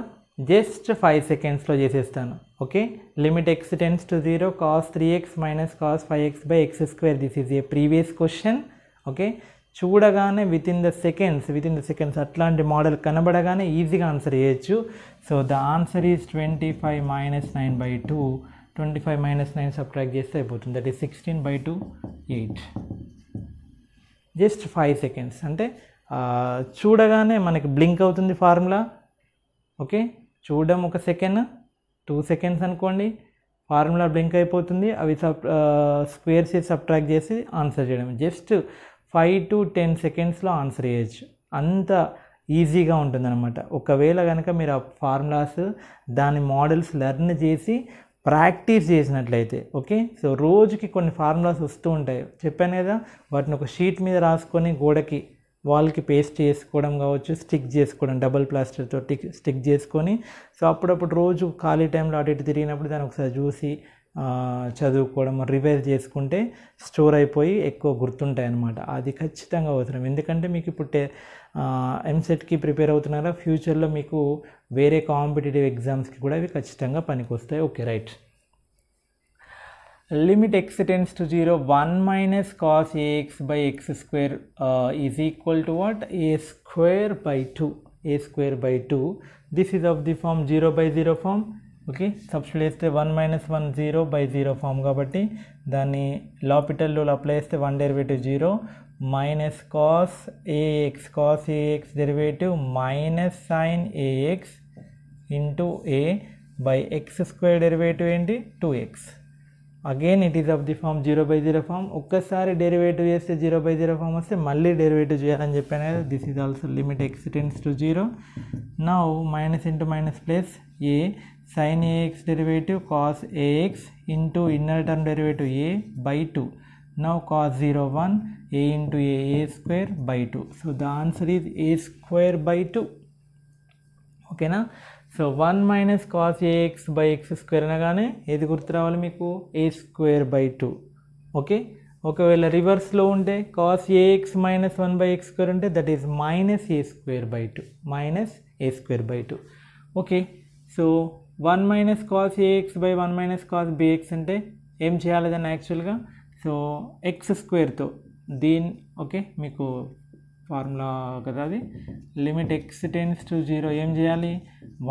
Speaker 1: జస్ట్ ఫైవ్ సెకండ్స్లో చేసేస్తాను okay limit x tends to zero cos three x minus cos five x by x square this is a previous question okay చూడగానే within the seconds within the seconds అట్లాంటి model కనబడగానే ఈజీగా answer చేయొచ్చు so the answer is twenty five minus nine by two twenty five minus nine subtract చేస్తే అయిపోతుంది that is sixteen by two eight just five seconds అంటే చూడగానే మనకి blink అవుతుంది ఫార్ములా ఓకే చూడడం ఒక సెకండ్ టూ సెకండ్స్ అనుకోండి ఫార్ములా బ్లింక్ అయిపోతుంది అవి సబ్ స్క్వేర్ షీట్ సబ్ట్రాక్ట్ చేసి ఆన్సర్ చేయడం జస్ట్ ఫైవ్ టు టెన్ సెకండ్స్లో ఆన్సర్ చేయొచ్చు అంత ఈజీగా ఉంటుందన్నమాట ఒకవేళ కనుక మీరు ఆ ఫార్ములాస్ దాని మోడల్స్ లెర్న్ చేసి ప్రాక్టీస్ చేసినట్లయితే ఓకే సో రోజుకి కొన్ని ఫార్ములాస్ వస్తూ ఉంటాయి చెప్పాను కదా వాటిని ఒక షీట్ మీద రాసుకొని గోడకి వాల్కి పేస్ట్ చేసుకోవడం కావచ్చు స్టిక్ చేసుకోవడం డబల్ ప్లాస్టర్తో టిక్ స్టిక్ చేసుకొని సో అప్పుడప్పుడు రోజు ఖాళీ టైంలో అటు ఇటు తిరిగినప్పుడు దాన్ని ఒకసారి చూసి చదువుకోవడం రివైజ్ చేసుకుంటే స్టోర్ అయిపోయి ఎక్కువ గుర్తుంటాయి అనమాట అది ఖచ్చితంగా అవసరం ఎందుకంటే మీకు ఇప్పుడు ఎంసెట్కి ప్రిపేర్ అవుతున్నారా ఫ్యూచర్లో మీకు వేరే కాంపిటేటివ్ ఎగ్జామ్స్కి కూడా అవి ఖచ్చితంగా పనికొస్తాయి okay right limit x tends to 0 1 minus cos ax by x square uh, is equal to what a square by 2 a square by 2 this is of the form 0 by 0 form okay substitute 1 minus 1 0 by 0 form kabatti dani L'Hopital rule applies the one derivative 0 minus cos ax cos ax derivative minus sine ax into a by x square derivative into 2x again it is of the form 0 by 0 form okkasari derivative is 0 by 0 form vaste malli derivative cheyalani cheppana this is also limit x tends to 0 now minus into minus plus a sine ax derivative cos ax into inner term derivative a by 2 now cos 0 1 a into a a square by 2 so the answer is a square by 2 okay now so one minus cos a x by x square అనగానే ఏది గుర్తు రావాలి మీకు a square by two okay ఒకవేళ రివర్స్లో ఉంటే cos a x minus one by x square ఉంటే that is minus a square by two minus a square by two okay so one minus cos a x by one minus cos b x అంటే ఏం చేయాలి దాన్ని యాక్చువల్గా so x స్క్వేర్తో దీన్ okay మీకు formula కదా అది limit x tends to zero ఏం చేయాలి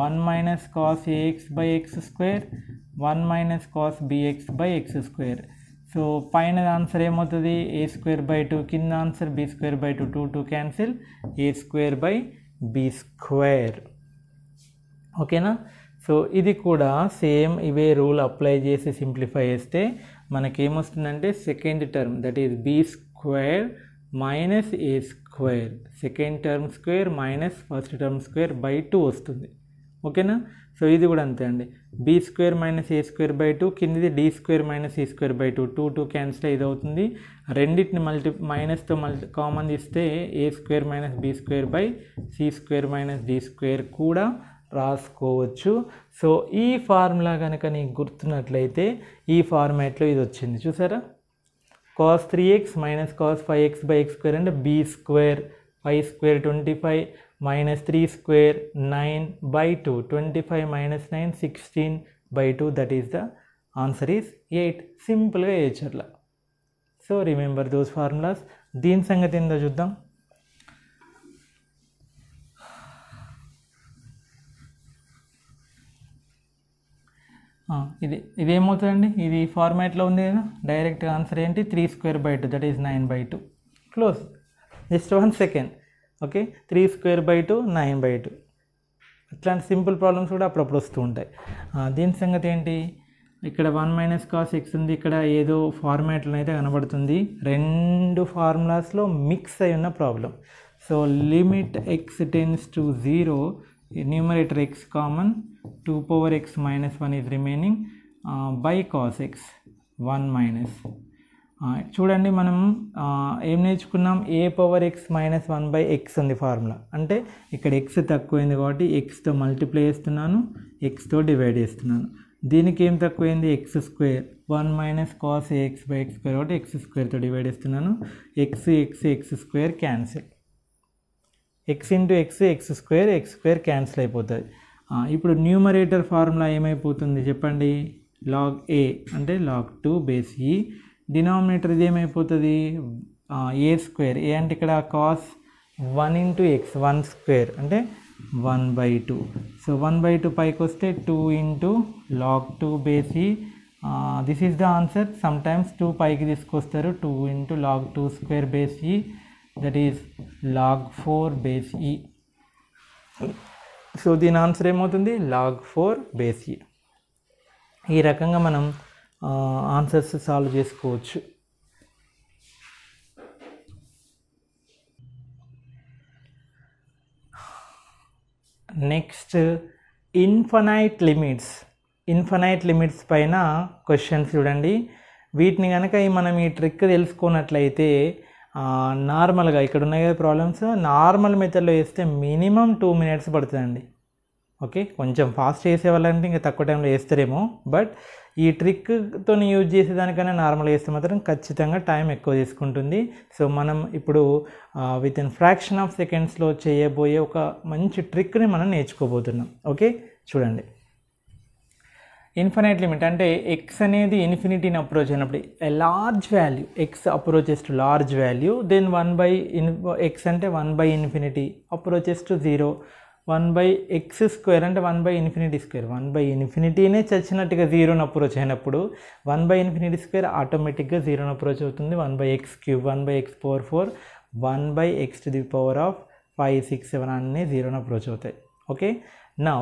Speaker 1: one minus cos a x by x square one minus cos b x by x square so పైన ఆన్సర్ ఏమవుతుంది ఏ స్క్వేర్ బై టూ కింద answer b square by two two two cancel a square by b square ఓకేనా so ఇది కూడా same ఇవే rule apply చేసి simplify చేస్తే మనకేమొస్తుందంటే second term that is b square minus a square square second term square minus first term square by two వస్తుంది ఓకేనా so ఇది కూడా అంతే అండి b square minus a square by two కిందది d square minus e square by two two two cancel ఇది అవుతుంది రెండింటిని మల్టీ మైనస్తో మల్టీ కామన్ ఇస్తే a square minus b square by c square minus d square కూడా రాసుకోవచ్చు so ఈ formula కనుక నీకు గుర్తున్నట్లయితే ఈ ఫార్మేట్లో ఇది వచ్చింది చూసారా cos three x minus cos five x by x square అంటే b square five square twenty five minus three square nine by two twenty five minus nine sixteen by two that is the answer is eight సింపుల్గా వేయచ్చు so remember those formulas దీని సంగతి ఏందో చూద్దాం ఇది ఇది ఏమవుతుందండి ఇది ఫార్మాట్లో ఉంది కదా డైరెక్ట్ ఆన్సర్ ఏంటి three square by two that is nine by two close just one second okay three square by two nine by two ఇట్లాంటి సింపుల్ ప్రాబ్లమ్స్ కూడా అప్పుడప్పుడు వస్తూ ఉంటాయి దీని సంగతి ఏంటి ఇక్కడ వన్ మైనస్ కాస్ ఎక్స్ ఉంది ఇక్కడ ఏదో ఫార్మాట్లో అయితే కనబడుతుంది రెండు ఫార్ములాస్లో మిక్స్ అయి ఉన్న problem so limit x tends to zero numerator x common 2 power x minus 1 is remaining uh, by cos x 1 minus uh, చూడండి మనం uh, ఏం నేర్చుకున్నాం a power x minus one by x ఉంది ఫార్ములా అంటే ఇక్కడ X తక్కువైంది కాబట్టి ఎక్స్తో multiply చేస్తున్నాను ఎక్స్తో డివైడ్ చేస్తున్నాను దీనికి ఏం తక్కువైంది x square one minus cos x by x square కాబట్టి ఎక్స్ స్క్వేర్తో డివైడ్ చేస్తున్నాను x x x square cancel x into x x square x square cancel అయిపోతుంది ఇప్పుడు న్యూమరేటర్ ఫార్ములా ఏమైపోతుంది చెప్పండి లాగ్ ఏ అంటే log two base e denominator ఇది ఏమైపోతుంది ఏ స్క్వేర్ ఏ అంటే ఇక్కడ cos one into x one square అంటే one by two so one by two పైకి వస్తే two into log two e this is the answer sometimes two పైకి తీసుకొస్తారు two into log two square base e that is log four base e so దీని ఆన్సర్ ఏమవుతుంది log four base e ఈ రకంగా మనం ఆన్సర్స్ సాల్వ్ చేసుకోవచ్చు next infinite limits infinite limits పైన క్వశ్చన్స్ చూడండి వీటిని కనుక మనం ఈ ట్రిక్ తెలుసుకున్నట్లయితే నార్మల్గా ఇక్కడ ఉన్నాయి కదా ప్రాబ్లమ్స్ నార్మల్ మెథడ్లో వేస్తే మినిమం టూ మినిట్స్ పడుతుందండి ఓకే కొంచెం ఫాస్ట్ చేసే వాళ్ళంటే ఇంకా తక్కువ టైంలో వేస్తారేమో బట్ ఈ ట్రిక్తో యూజ్ చేసేదానికన్నా నార్మల్ వేస్తే మాత్రం ఖచ్చితంగా టైం ఎక్కువ తీసుకుంటుంది సో మనం ఇప్పుడు విత్ ఇన్ ఫ్రాక్షన్ ఆఫ్ సెకండ్స్లో చేయబోయే ఒక మంచి ట్రిక్ని మనం నేర్చుకోబోతున్నాం ఓకే చూడండి ఇన్ఫినైట్ లిమిట్ అంటే ఎక్స్ అనేది ఇన్ఫినిటీని అప్రోచ్ అయినప్పుడు large value x approaches to large value then one by in x అంటే one by infinity approaches to zero one by x square అంటే one by infinity square one by ఇన్ఫినిటీనే చచ్చినట్టుగా జీరోని approach అయినప్పుడు one by infinity square ఆటోమేటిక్గా జీరోని approach అవుతుంది one by x cube one by x power four one by X to the power of five six seven అన్నీ జీరోని అప్రోచ్ అవుతాయి okay now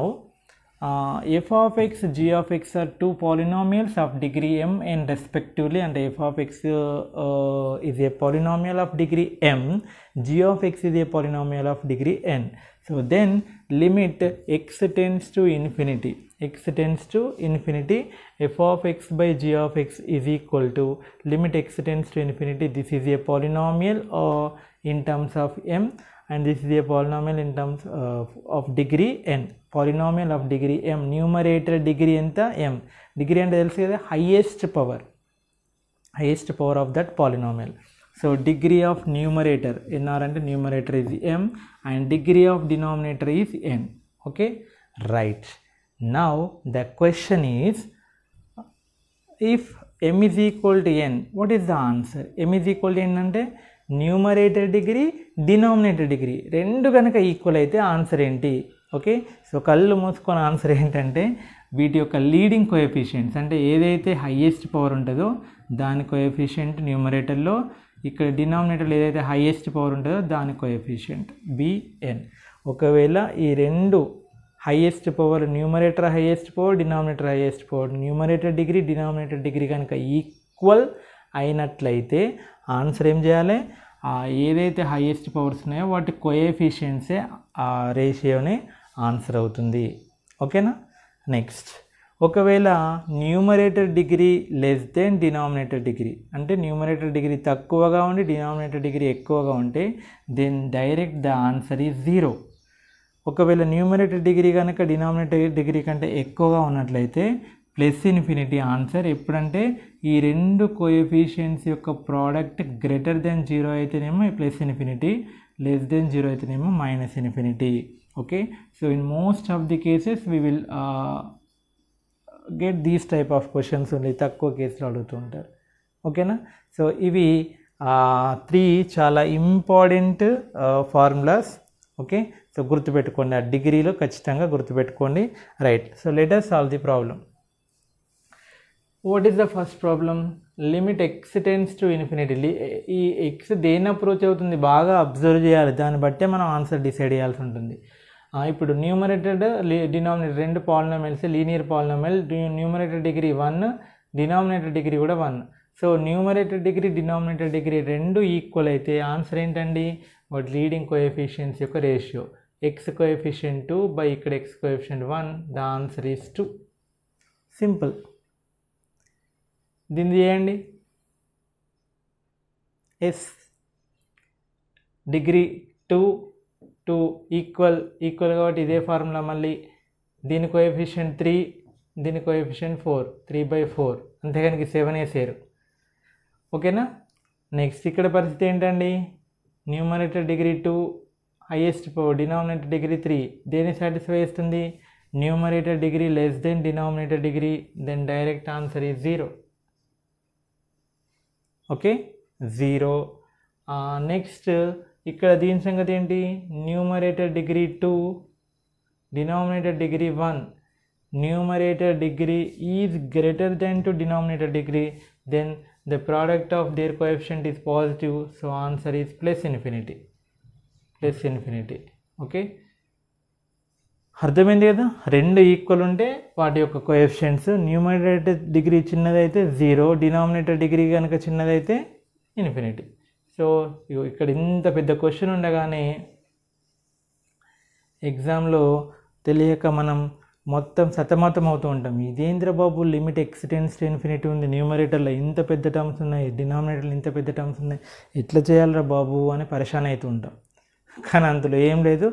Speaker 1: uh, f of x g of x are two polynomials of degree m and respectively and f of x uh, uh, is a polynomial of degree m g of x is a polynomial of degree n so then limit x tends to infinity x tends to infinity f of x by g of x is equal to limit x tends to infinity this is a polynomial or uh, in terms of m and this is a polynomial in terms of, of degree n polynomial of degree m numerator degree anta m degree and else is the highest power highest power of that polynomial so degree of numerator nr and numerator is m and degree of denominator is n okay right now the question is if m is equal to n what is the answer m is equal to n ante numerator degree denominator degree రెండు కనుక equal అయితే answer ఏంటి okay so కళ్ళు మూసుకున్న answer ఏంటంటే వీటి యొక్క leading coefficients అంటే ఏదైతే హయ్యెస్ట్ పవర్ ఉంటుందో దాని కోఎఫిషియంట్ న్యూమరేటర్లో ఇక్కడ డినామినేటర్లో ఏదైతే హయ్యెస్ట్ పవర్ ఉంటుందో దాని కోఎఫిషియంట్ బిఎన్ ఒకవేళ ఈ రెండు highest power numerator highest power denominator highest power numerator degree denominator degree కనుక ఈక్వల్ అయినట్లయితే ఆన్సర్ ఏం చేయాలి ఏదైతే హైయెస్ట్ పవర్స్ ఉన్నాయో వాటి కోఎఫిషియన్సే ఆ రేషియోనే ఆన్సర్ అవుతుంది ఓకేనా నెక్స్ట్ ఒకవేళ numerator degree less than denominator degree అంటే న్యూమరేటర్ డిగ్రీ తక్కువగా ఉండి డినామినేటర్ డిగ్రీ ఎక్కువగా ఉంటే then direct the answer is zero ఒకవేళ న్యూమరేటర్ డిగ్రీ కనుక డినామినేటర్ డిగ్రీ కంటే ఎక్కువగా ఉన్నట్లయితే ప్లస్ ఇన్ఫినిటీ ఆన్సర్ ఎప్పుడంటే ఈ రెండు కోఎఫిషియన్స్ యొక్క ప్రోడక్ట్ గ్రేటర్ దెన్ జీరో అయితేనేమో plus infinity less than zero అయితేనేమో minus infinity okay so in most of the cases we will get these type of questions ఉన్నాయి తక్కువ కేసులు అడుగుతూ ఉంటారు ఓకేనా సో ఇవి త్రీ చాలా ఇంపార్టెంట్ ఫార్ములాస్ ఓకే సో గుర్తుపెట్టుకోండి ఆ డిగ్రీలో ఖచ్చితంగా గుర్తుపెట్టుకోండి right so let us solve the problem what is the first problem limit x tends to infinity ఈ ఎక్స్ దేని అప్రోచ్ అవుతుంది బాగా అబ్జర్వ్ చేయాలి దాన్ని బట్టే మనం ఆన్సర్ డిసైడ్ చేయాల్సి ఉంటుంది ఇప్పుడు న్యూమరేటెడ్ డినామినేటర్ రెండు polynomials linear polynomial numerator degree one denominator degree కూడా one so numerator degree denominator degree రెండు ఈక్వల్ అయితే ఆన్సర్ ఏంటండి వాట్ లీడింగ్ కోఎఫిషియన్స్ యొక్క ratio x coefficient two by ఇక్కడ x coefficient one the answer is two simple దీన్ని చేయండి yes degree two two equal equal కాబట్టి ఇదే ఫార్ములా మళ్ళీ దీని ఎఫిషియంట్ త్రీ దీని coefficient four three by four అంతే కనుక సెవెన్ వేసారు ఓకేనా నెక్స్ట్ ఇక్కడ పరిస్థితి ఏంటండి numerator degree two highest power denominator degree three దేని సాటిస్ఫై చేస్తుంది numerator degree less than denominator degree then direct answer is zero okay zero next ఇక్కడ దీని సంగతి ఏంటి numerator degree two denominator degree one numerator degree is greater than to denominator degree then the product of their coefficient is positive so answer is plus infinity plus infinity okay అర్థమైంది కదా రెండు equal ఉంటే వాటి యొక్క coefficients numerator degree చిన్నదైతే zero denominator degree కనుక చిన్నదైతే infinity so ఇక్కడ ఇంత పెద్ద క్వశ్చన్ ఉండగానే ఎగ్జామ్లో తెలియక మనం మొత్తం సతమతం అవుతూ ఉంటాం ఇదేంద్ర బాబు లిమిట్ ఎక్స్టెన్స్ టు ఇన్ఫినిటీ ఉంది న్యూమరేటర్లో ఇంత పెద్ద టర్మ్స్ ఉన్నాయి డినామినేటర్లో ఇంత పెద్ద టర్మ్స్ ఉన్నాయి ఎట్లా చేయాలరా బాబు అని పరిశాన్ అవుతూ ఉంటాం కానీ అందులో ఏం లేదు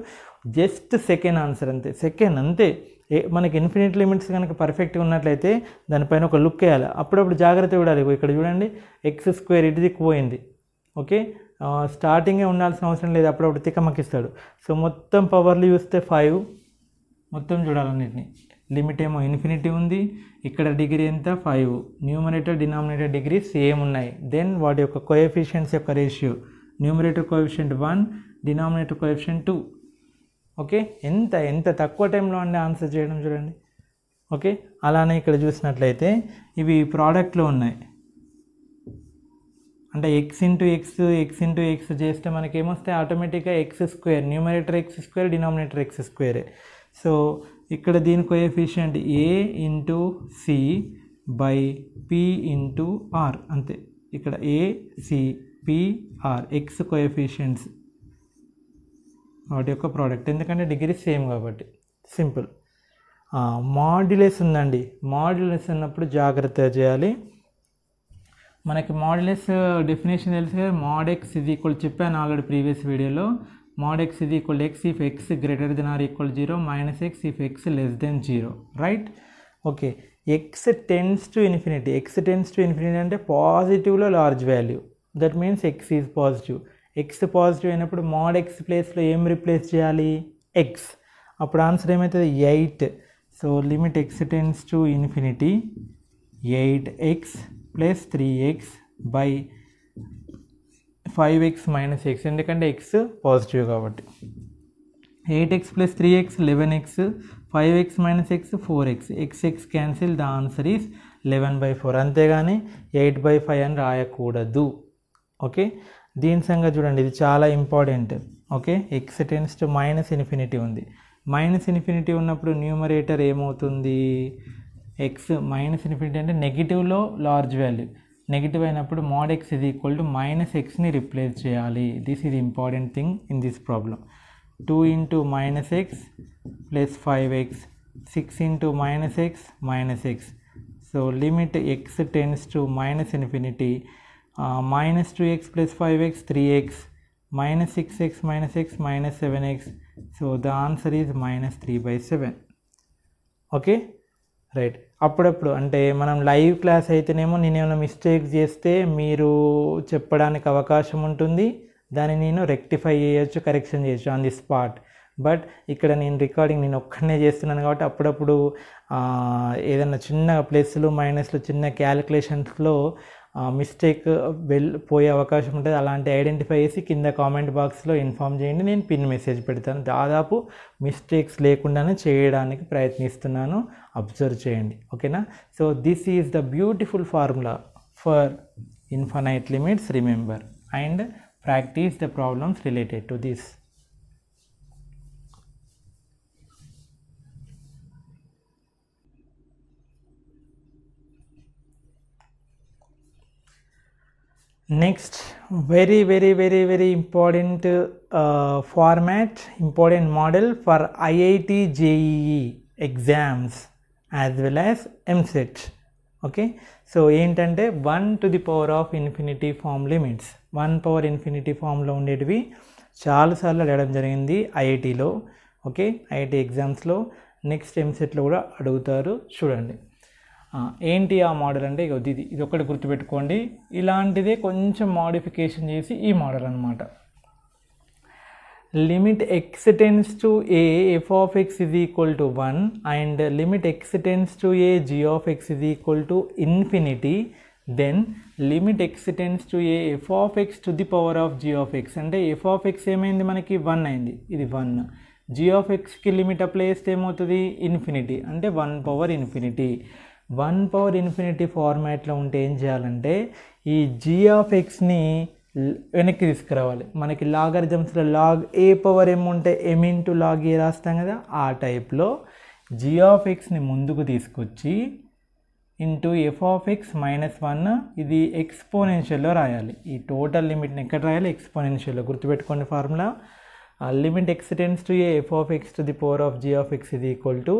Speaker 1: జస్ట్ సెకండ్ ఆన్సర్ అంతే సెకండ్ అంతే మనకి ఇన్ఫినిట్ లిమిట్స్ కనుక పర్ఫెక్ట్గా ఉన్నట్లయితే దానిపైన ఒక లుక్ వేయాలి అప్పుడప్పుడు జాగ్రత్త చూడాలి ఇక్కడ చూడండి ఎక్స్ స్క్వేర్ ఇటు దిక్కుపోయింది ఓకే స్టార్టింగే ఉండాల్సిన అవసరం లేదు అప్పుడప్పుడు తిక్కమక్కిస్తాడు సో మొత్తం పవర్లు చూస్తే ఫైవ్ మొత్తం చూడాలన్నింటిని లిమిట్ ఏమో ఇన్ఫినిటీ ఉంది ఇక్కడ డిగ్రీ ఎంత five numerator denominator degree same ఉన్నాయి దెన్ వాటి యొక్క కోఎఫిషియన్స్ యొక్క ratio numerator coefficient one denominator coefficient two okay ఎంత ఎంత తక్కువ టైంలో అండి ఆన్సర్ చేయడం చూడండి ఓకే అలానే ఇక్కడ చూసినట్లయితే ఇవి ప్రోడక్ట్లో ఉన్నాయి అంటే x into x x into x చేస్తే మనకి ఏమొస్తాయి ఆటోమేటిక్గా x square numerator x square denominator x స్క్వేరే సో ఇక్కడ దీని efficient a into c by p into r అంతే ఇక్కడ a c p r x coefficients వాటి యొక్క ప్రోడక్ట్ ఎందుకంటే డిగ్రీ సేమ్ కాబట్టి సింపుల్ మాడ్యులేస్ ఉందండి మాడ్యులేస్ ఉన్నప్పుడు జాగ్రత్త చేయాలి మనకి మాడ్యులేస్ డెఫినేషన్ తెలుసు కదా మాడెక్స్ ఇది ఈక్వల్ చెప్పాను ఆల్రెడీ ప్రీవియస్ వీడియోలో మాడెక్స్ ఇది equal x if x greater than or equal zero minus x if x less than zero right okay x tends to infinity x tends to infinity అంటే పాజిటివ్లో large value that means x is positive x positive అయినప్పుడు mod x ప్లేస్లో ఏం replace చేయాలి x అప్పుడు answer ఏమవుతుంది eight so limit x tends to infinity eight x plus three x by five x minus x ఎందుకంటే X positive కాబట్టి eight x plus three x eleven x five x minus x four x x x cancel the answer is eleven by four అంతేగాని eight by five అని రాయకూడదు okay దీని సంగతి చూడండి ఇది చాలా important okay x tends to minus infinity ఉంది minus infinity ఉన్నప్పుడు న్యూమరేటర్ ఏమవుతుంది ఎక్స్ మైనస్ ఇన్ఫినిటీ అంటే నెగిటివ్లో లార్జ్ వాల్యూ నెగిటివ్ అయినప్పుడు మోడ్ ఎక్స్ ఇది ఈక్వల్ టు మైనస్ ఎక్స్ని రిప్లేస్ చేయాలి దిస్ ఇది important thing in this problem two into minus x plus five x six into minus x minus x so limit x tends to minus infinity minus 2x plus 5x 3x minus 6x minus x minus 7x so the answer is minus three by seven okay right అప్పుడప్పుడు అంటే మనం live class అయితేనేమో నేనేమైనా mistake చేస్తే మీరు చెప్పడానికి అవకాశం ఉంటుంది దాన్ని నేను రెక్టిఫై చేయొచ్చు కరెక్షన్ చేయొచ్చు ఆన్ ది స్పాట్ బట్ ఇక్కడ నేను రికార్డింగ్ నేను ఒక్కడనే చేస్తున్నాను కాబట్టి అప్పుడప్పుడు ఏదైనా చిన్న ప్లస్లు మైనస్లు చిన్న క్యాలిక్యులేషన్స్లో మిస్టేక్ వెల్ పోయే అవకాశం ఉంటుంది అలాంటి ఐడెంటిఫై చేసి కింద కామెంట్ బాక్స్లో ఇన్ఫామ్ చేయండి నేను పిన్ మెసేజ్ పెడతాను దాదాపు మిస్టేక్స్ లేకుండానే చేయడానికి ప్రయత్నిస్తున్నాను అబ్జర్వ్ చేయండి ఓకేనా so this is the beautiful formula for infinite limits remember and practice the problems related to this next very very very very important format important model for IIT IIT exams as well as EAMCET okay so ఏంటంటే one to the power of infinity form limits one power infinity ఫామ్లో ఉండేటివి చాలాసార్లు అడగడం జరిగింది ఐఐటీలో okay IIT ఎగ్జామ్స్లో next ఎంసెట్లో కూడా అడుగుతారు చూడండి ఏంటి ఆ మోడల్ అంటే ఇక ఇది ఇది ఒకటి గుర్తుపెట్టుకోండి ఇలాంటిదే కొంచెం మాడిఫికేషన్ చేసి ఈ మోడల్ అనమాట limit x tends to a f of x ఇది equal to one and limit x tends to a g of x ఇది equal to infinity then limit x tends to a f of x to the power of g of x అంటే f of x ఏమైంది మనకి one అయింది ఇది one g of ఎక్స్కి limit apply చేస్తే ఏమవుతుంది infinity అంటే one power infinity one power infinity ఫార్మాట్లో ఉంటే ఏం చేయాలంటే ఈ జీ ఆఫ్ ఎక్స్ని వెనక్కి తీసుకురావాలి మనకి లాగరిజమ్స్లో లాగ్ ఏ పవర్ ఏముంటే ఉంటే ఇన్ టు లాగ్ ఏ రాస్తాం కదా ఆ టైప్లో జీ ఆఫ్ ఎక్స్ని ముందుకు తీసుకొచ్చి into f of x minus one ఇది ఎక్స్పోనెన్షియల్లో రాయాలి ఈ టోటల్ లిమిట్ని ఎక్కడ రాయాలి ఎక్స్పోనెన్షియల్లో గుర్తుపెట్టుకోండి ఫార్ములా ఆ limit x tends to a f of x to the power of g of x ఇది equal to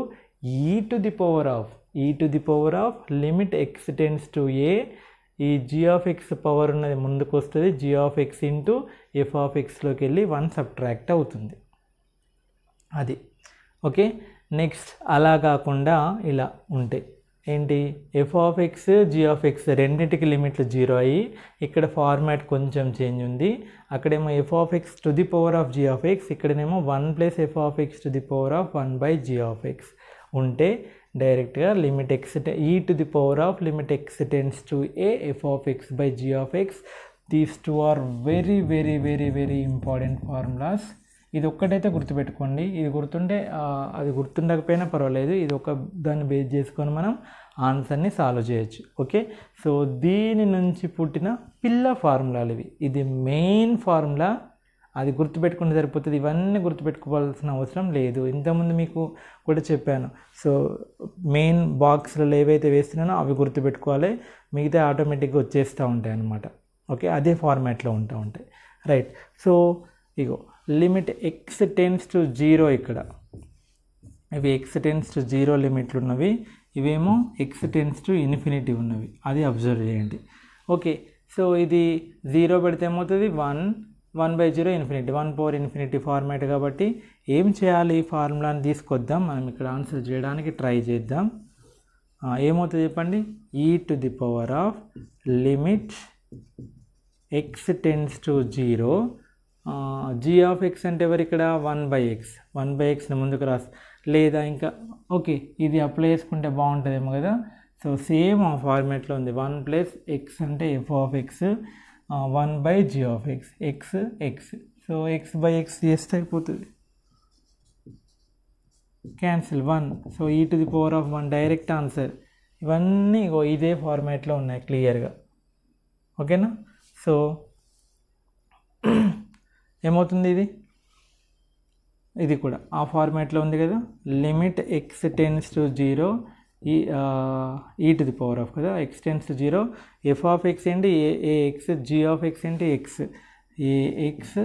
Speaker 1: e to the power of e to the power of limit x tends to a ఈ g of x power ఉన్నది ముందుకు వస్తుంది g of x into f of x వెళ్ళి one subtract అవుతుంది అది okay next అలా కాకుండా ఇలా ఉంటే ఏంటి f of x g of x రెండింటికి లిమిట్లు జీరో అయ్యి ఇక్కడ ఫార్మాట్ కొంచెం చేంజ్ ఉంది అక్కడేమో f of x to the power of g of x ఇక్కడనేమో one plus f of x to the power of one by g of x ఉంటే డైరెక్ట్గా limit x e to the power of limit x tends to a f of x by g of x these two are very very very very important formulas ఇది ఒక్కటైతే గుర్తుపెట్టుకోండి ఇది గుర్తుండే అది గుర్తుండకపోయినా పర్వాలేదు ఇది ఒక దాన్ని బేస్ చేసుకొని మనం ఆన్సర్ని సాల్వ్ చేయొచ్చు ఓకే సో దీని నుంచి పుట్టిన పిల్ల ఫార్ములాలు ఇవి ఇది మెయిన్ ఫార్ములా అది గుర్తుపెట్టుకుంటే సరిపోతుంది ఇవన్నీ గుర్తుపెట్టుకోవాల్సిన అవసరం లేదు ఇంతకుముందు మీకు కూడా చెప్పాను సో మెయిన్ బాక్స్లలో ఏవైతే వేస్తున్నానో అవి గుర్తుపెట్టుకోవాలి మిగతా ఆటోమేటిక్గా వచ్చేస్తూ ఉంటాయి అన్నమాట ఓకే అదే ఫార్మాట్లో ఉంటూ ఉంటాయి రైట్ సో ఇగో limit x tends to zero ఇక్కడ ఇవి ఎక్స్ టెన్స్ టు జీరో లిమిట్లు ఉన్నవి ఇవేమో ఎక్స్ టెన్స్ టు ఇన్ఫినిటీ ఉన్నవి అది అబ్జర్వ్ చేయండి ఓకే సో ఇది జీరో పెడితే ఏమవుతుంది one one by zero infinity one power infinity format కాబట్టి ఏం చేయాలి ఈ ఫార్ములాని తీసుకొద్దాం మనం ఇక్కడ ఆన్సర్ చేయడానికి ట్రై చేద్దాం ఏమవుతుంది చెప్పండి e to the power of limit x tends to zero g of x అంటే ఎవరు ఇక్కడ one by x one by ఎక్స్ని ముందుకు రాస్ లేదా ఇంకా ఓకే ఇది అప్లై చేసుకుంటే బాగుంటుందేమో కదా సో సేమ్ ఆ ఫార్మేట్లో ఉంది వన్ ప్లస్ ఎక్స్ అంటే f of x one by g of x x x so x by x చేస్తే అయిపోతుంది cancel one so e to the power of one direct answer ఇవన్నీ ఇదే ఫార్మాట్లో ఉన్నాయి క్లియర్గా ఓకేనా సో ఏమవుతుంది ఇది ఇది కూడా ఆ ఫార్మాట్లో ఉంది కదా limit x tends to zero e e to the power of కదా x tends zero f of x ఏంటి a a x g of x ఏంటి x a x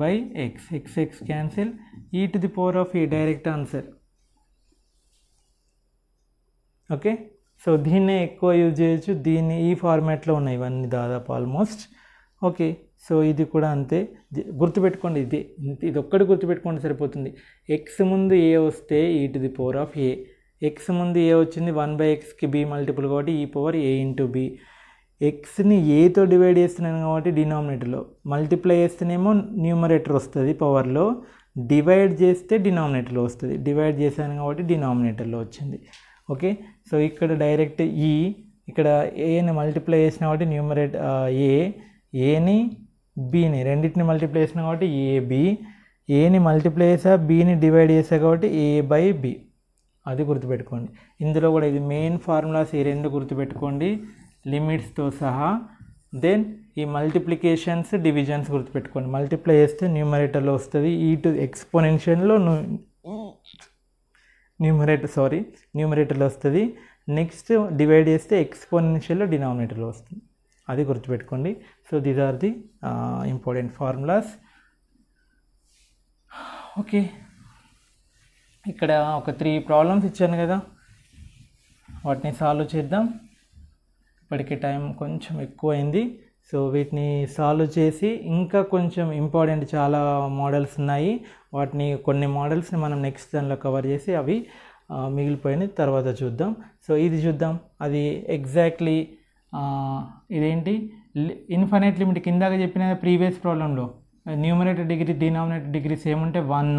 Speaker 1: by x x x cancel e to the power of a direct answer okay so దీన్నే ఎక్కువ use చేయొచ్చు దీన్ని ఈ ఫార్మాట్లో ఉన్నాయి ఇవన్నీ దాదాపు ఆల్మోస్ట్ ఓకే సో ఇది కూడా అంతే గుర్తుపెట్టుకోండి ఇదే ఇది ఒక్కటి గుర్తుపెట్టుకోండి సరిపోతుంది ఎక్స్ ముందు ఏ వస్తే e to the power of a x ముందు ఏ వచ్చింది వన్ బై ఎక్స్కి బి మల్టిపుల్ కాబట్టి e power a into b ఎక్స్ని ఏతో డివైడ్ చేస్తున్నాను కాబట్టి డినామినేటర్లో మల్టిప్లై చేస్తేనేమో న్యూమరేటర్ వస్తుంది పవర్లో డివైడ్ చేస్తే డినామినేటర్లో వస్తుంది డివైడ్ చేశాను కాబట్టి డినామినేటర్లో వచ్చింది ఓకే సో ఇక్కడ డైరెక్ట్ ఈ e, ఇక్కడ ఏని మల్టిప్లై చేసిన కాబట్టి న్యూమరేట్ ఏ ఏని బీని రెండింటిని మల్టిప్లై చేసిన కాబట్టి ఏబి ఏని మల్టిప్లై చేసా బీని డివైడ్ చేసా కాబట్టి ఏ బై బి అది గుర్తుపెట్టుకోండి ఇందులో కూడా ఇది మెయిన్ ఫార్ములాస్ ఈ రెండు గుర్తుపెట్టుకోండి లిమిట్స్తో సహా దెన్ ఈ మల్టిప్లికేషన్స్ డివిజన్స్ గుర్తుపెట్టుకోండి మల్టిప్లై చేస్తే న్యూమరేటర్లో వస్తుంది ఈ టు ఎక్స్పోనెన్షియల్లో న్యూమరేటర్ సారీ న్యూమరేటర్లో వస్తుంది నెక్స్ట్ డివైడ్ చేస్తే ఎక్స్పోనెన్షియల్లో డినామినేటర్లో వస్తుంది అది గుర్తుపెట్టుకోండి so these are the important formulas okay ఇక్కడ ఒక త్రీ ప్రాబ్లమ్స్ ఇచ్చాను కదా వాటిని సాల్వ్ చేద్దాం ఇప్పటికే టైం కొంచెం ఎక్కువైంది సో వీటిని సాల్వ్ చేసి ఇంకా కొంచెం ఇంపార్టెంట్ చాలా మోడల్స్ ఉన్నాయి వాటిని కొన్ని మోడల్స్ని మనం నెక్స్ట్ దానిలో కవర్ చేసి అవి మిగిలిపోయిన తర్వాత చూద్దాం సో ఇది చూద్దాం అది ఎగ్జాక్ట్లీ ఇదేంటి ఇన్ఫినైట్ లిమిట్ కిందగా చెప్పిన ప్రీవియస్ ప్రాబ్లంలో న్యూమినేటర్ డిగ్రీ డినామినేటర్ డిగ్రీస్ ఏముంటే one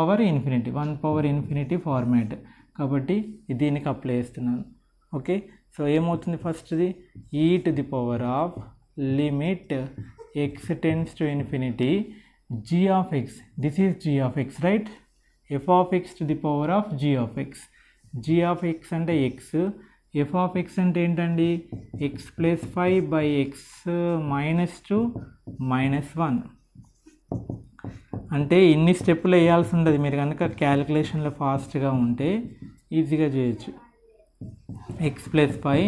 Speaker 1: power infinity one power infinity format కాబట్టి దీనికి అప్లై చేస్తున్నాను ఓకే సో ఏమవుతుంది ఫస్ట్ది e to the power of limit x tends to infinity g of x this is g of x right f of x to the power of g of x g of x అంటే x f of x అంటే ఏంటండి x plus five by x minus two minus one అంటే ఇన్ని స్టెప్పులు వేయాల్సి ఉండదు మీరు కనుక క్యాలిక్యులేషన్లో ఫాస్ట్గా ఉంటే ఈజీగా చేయొచ్చు x plus five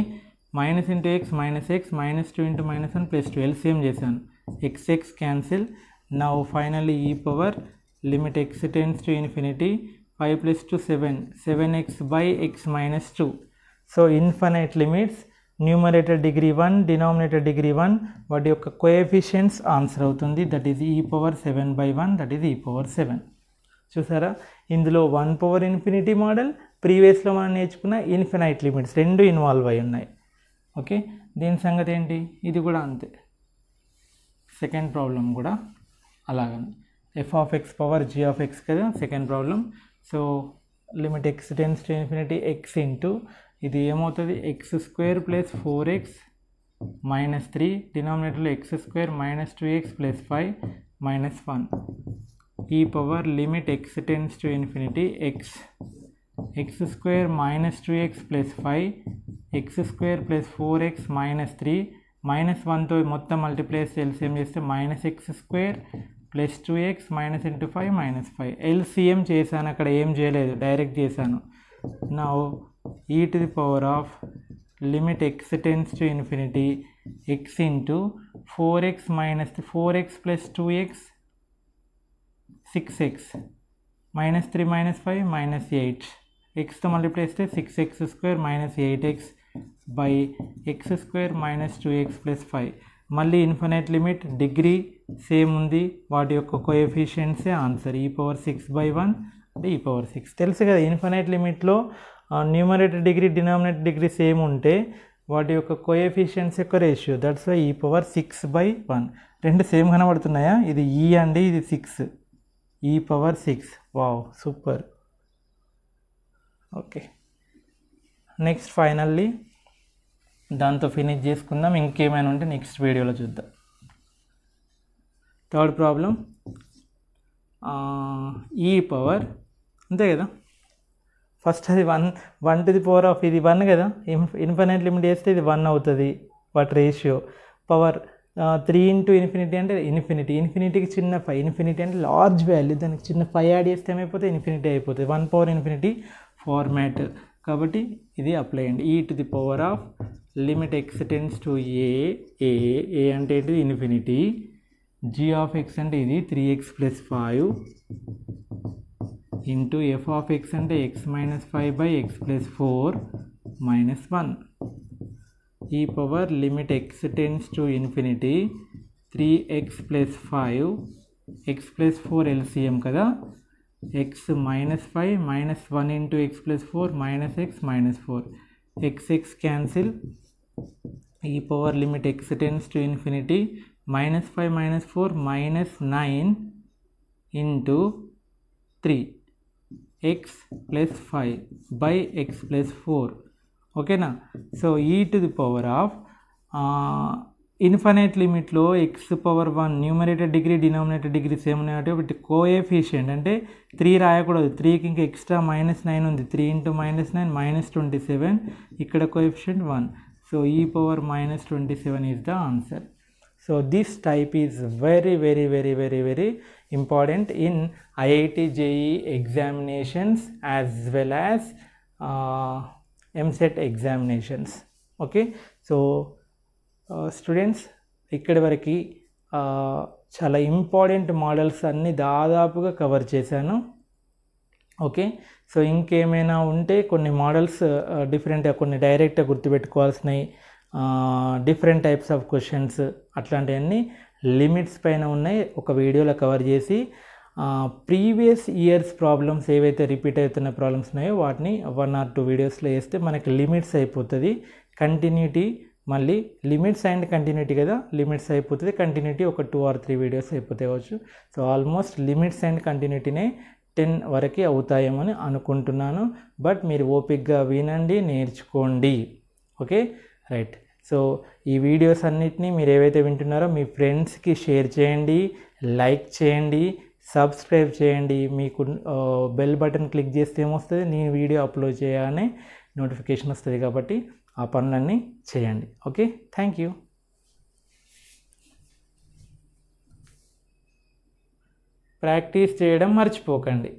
Speaker 1: minus into x minus x minus two into minus one plus two same చేశాను ఎక్స్ ఎక్స్ క్యాన్సిల్ నా finally e power limit x tends to infinity five plus two seven seven x by x minus two so infinite limits numerator degree one denominator degree one వాటి యొక్క coefficients answer అవుతుంది that is e power seven by one that is e power seven చూసారా ఇందులో one power infinity model ప్రీవియస్లో మనం నేర్చుకున్న infinite limits రెండు involve అయి ఉన్నాయి ఓకే దీని సంగతి ఏంటి ఇది కూడా అంతే సెకండ్ ప్రాబ్లం కూడా అలాగనే f of x power g of x కదా second problem so limit x tends to infinity x into ఇది ఏమవుతుంది x square plus four x minus three డినామినేటర్లో x square minus two x plus five minus one e power limit x tends to infinity x x square minus two x plus five x square plus four x minus three minus వన్తో మొత్తం multiplies LCM చేస్తే minus X square plus two x minus into five minus five LCM చేశాను అక్కడ ఏం చేయలేదు direct చేశాను నా the e to the power of limit x tends to infinity x into 4x minus 4x plus 2x 6x minus 3 minus 5 minus 8 x తో multiply చేస్తే six x square minus eight x by x square minus two x plus five మళ్ళీ infinite limit degree same ఉంది వాటి యొక్క కోఎఫిషియన్సే answer e power six by one అంటే e power six తెలుసు కదా ఇన్ఫినైట్ లిమిట్లో numerator degree denominator degree same ఉంటే వాటి యొక్క కోఎఫిషియన్స్ యొక్క ratio that's why e power six by one రెండు సేమ్ కనబడుతున్నాయా ఇది ఈ e అండి ఇది సిక్స్ ఈ power six wow super okay next finally దాంతో ఫినిష్ చేసుకుందాం ఇంకేమైనా ఉంటే నెక్స్ట్ వీడియోలో చూద్దాం థర్డ్ ప్రాబ్లం ఈ పవర్ అంతే కదా ఫస్ట్ అది one one to the power of ఇది వన్ కదా ఇన్ఫినైట్ లిమిట్ చేస్తే ఇది వన్ అవుతుంది వాటి ratio power three into infinity అంటే ఇన్ఫినిటీ ఇన్ఫినిటీకి చిన్న ఫైవ్ ఇన్ఫినిటీ అంటే లార్జ్ వాల్యూ దానికి చిన్న ఫైవ్ యాడ్ చేస్తే ఏమైపోతే ఇన్ఫినిటీ అయిపోతుంది వన్ పవర్ ఇన్ఫినిటీ ఫార్మాట్ కాబట్టి ఇది అప్లై అండి e to the power of limit x tends to a a a అంటే ఏంటిది ఇన్ఫినిటీ జీ ఆఫ్ ఎక్స్ అంటే ఇది three x plus five into f of x and x minus 5 by x plus 4 minus 1 e power limit x tends to infinity 3x plus 5 x plus 4 LCM kada x minus 5 minus 1 into x plus 4 minus x minus 4 x x cancel e power limit x tends to infinity minus 5 minus 4 minus 9 into 3 x plus five by x plus four ఓకేనా so e to the power of infinite లిమిట్లో x power one numerator degree denominator degree same ఉన్నాయి కాబట్టి coefficient అంటే three రాయకూడదు త్రీకి ఇంకా extra minus nine ఉంది three into minus nine minus twenty seven ఇక్కడ coefficient one so e power minus twenty seven is the answer So this type is very very very very very important in IIT JE examinations as well as uh, MSET examinations. Okay, so uh, students ఇక్కడి వరకు చాలా important models అన్నీ దాదాపుగా cover చేశాను okay so ఇంకేమైనా ఉంటే కొన్ని models డిఫరెంట్గా కొన్ని డైరెక్ట్గా గుర్తుపెట్టుకోవాల్సినవి డిఫరెంట్ టైప్స్ ఆఫ్ క్వశ్చన్స్ అట్లాంటివన్నీ లిమిట్స్ పైన ఉన్నాయి ఒక వీడియోలో కవర్ చేసి ప్రీవియస్ ఇయర్స్ ప్రాబ్లమ్స్ ఏవైతే రిపీట్ అవుతున్న ప్రాబ్లమ్స్ ఉన్నాయో వాటిని వన్ ఆర్ టూ వీడియోస్లో వేస్తే మనకి లిమిట్స్ అయిపోతుంది కంటిన్యూటీ మళ్ళీ లిమిట్స్ అండ్ కంటిన్యూటీ కదా లిమిట్స్ అయిపోతుంది కంటిన్యూటీ ఒక టూ ఆర్ త్రీ వీడియోస్ అయిపోతే కావచ్చు సో ఆల్మోస్ట్ లిమిట్స్ అండ్ కంటిన్యూటీనే టెన్ వరకే అవుతాయేమని అనుకుంటున్నాను బట్ మీరు ఓపిక్గా వినండి నేర్చుకోండి ఓకే రైట్ సో ఈ వీడియోస్ అన్నిటినీ మీరు ఏవైతే వింటున్నారో మీ ఫ్రెండ్స్కి షేర్ చేయండి లైక్ చేయండి సబ్స్క్రైబ్ చేయండి మీకు బెల్ బటన్ క్లిక్ చేస్తే ఏమొస్తుంది నేను వీడియో అప్లోడ్ చేయగానే నోటిఫికేషన్ వస్తుంది కాబట్టి ఆ పనులన్నీ చేయండి ఓకే థ్యాంక్ యూ ప్రాక్టీస్ చేయడం మర్చిపోకండి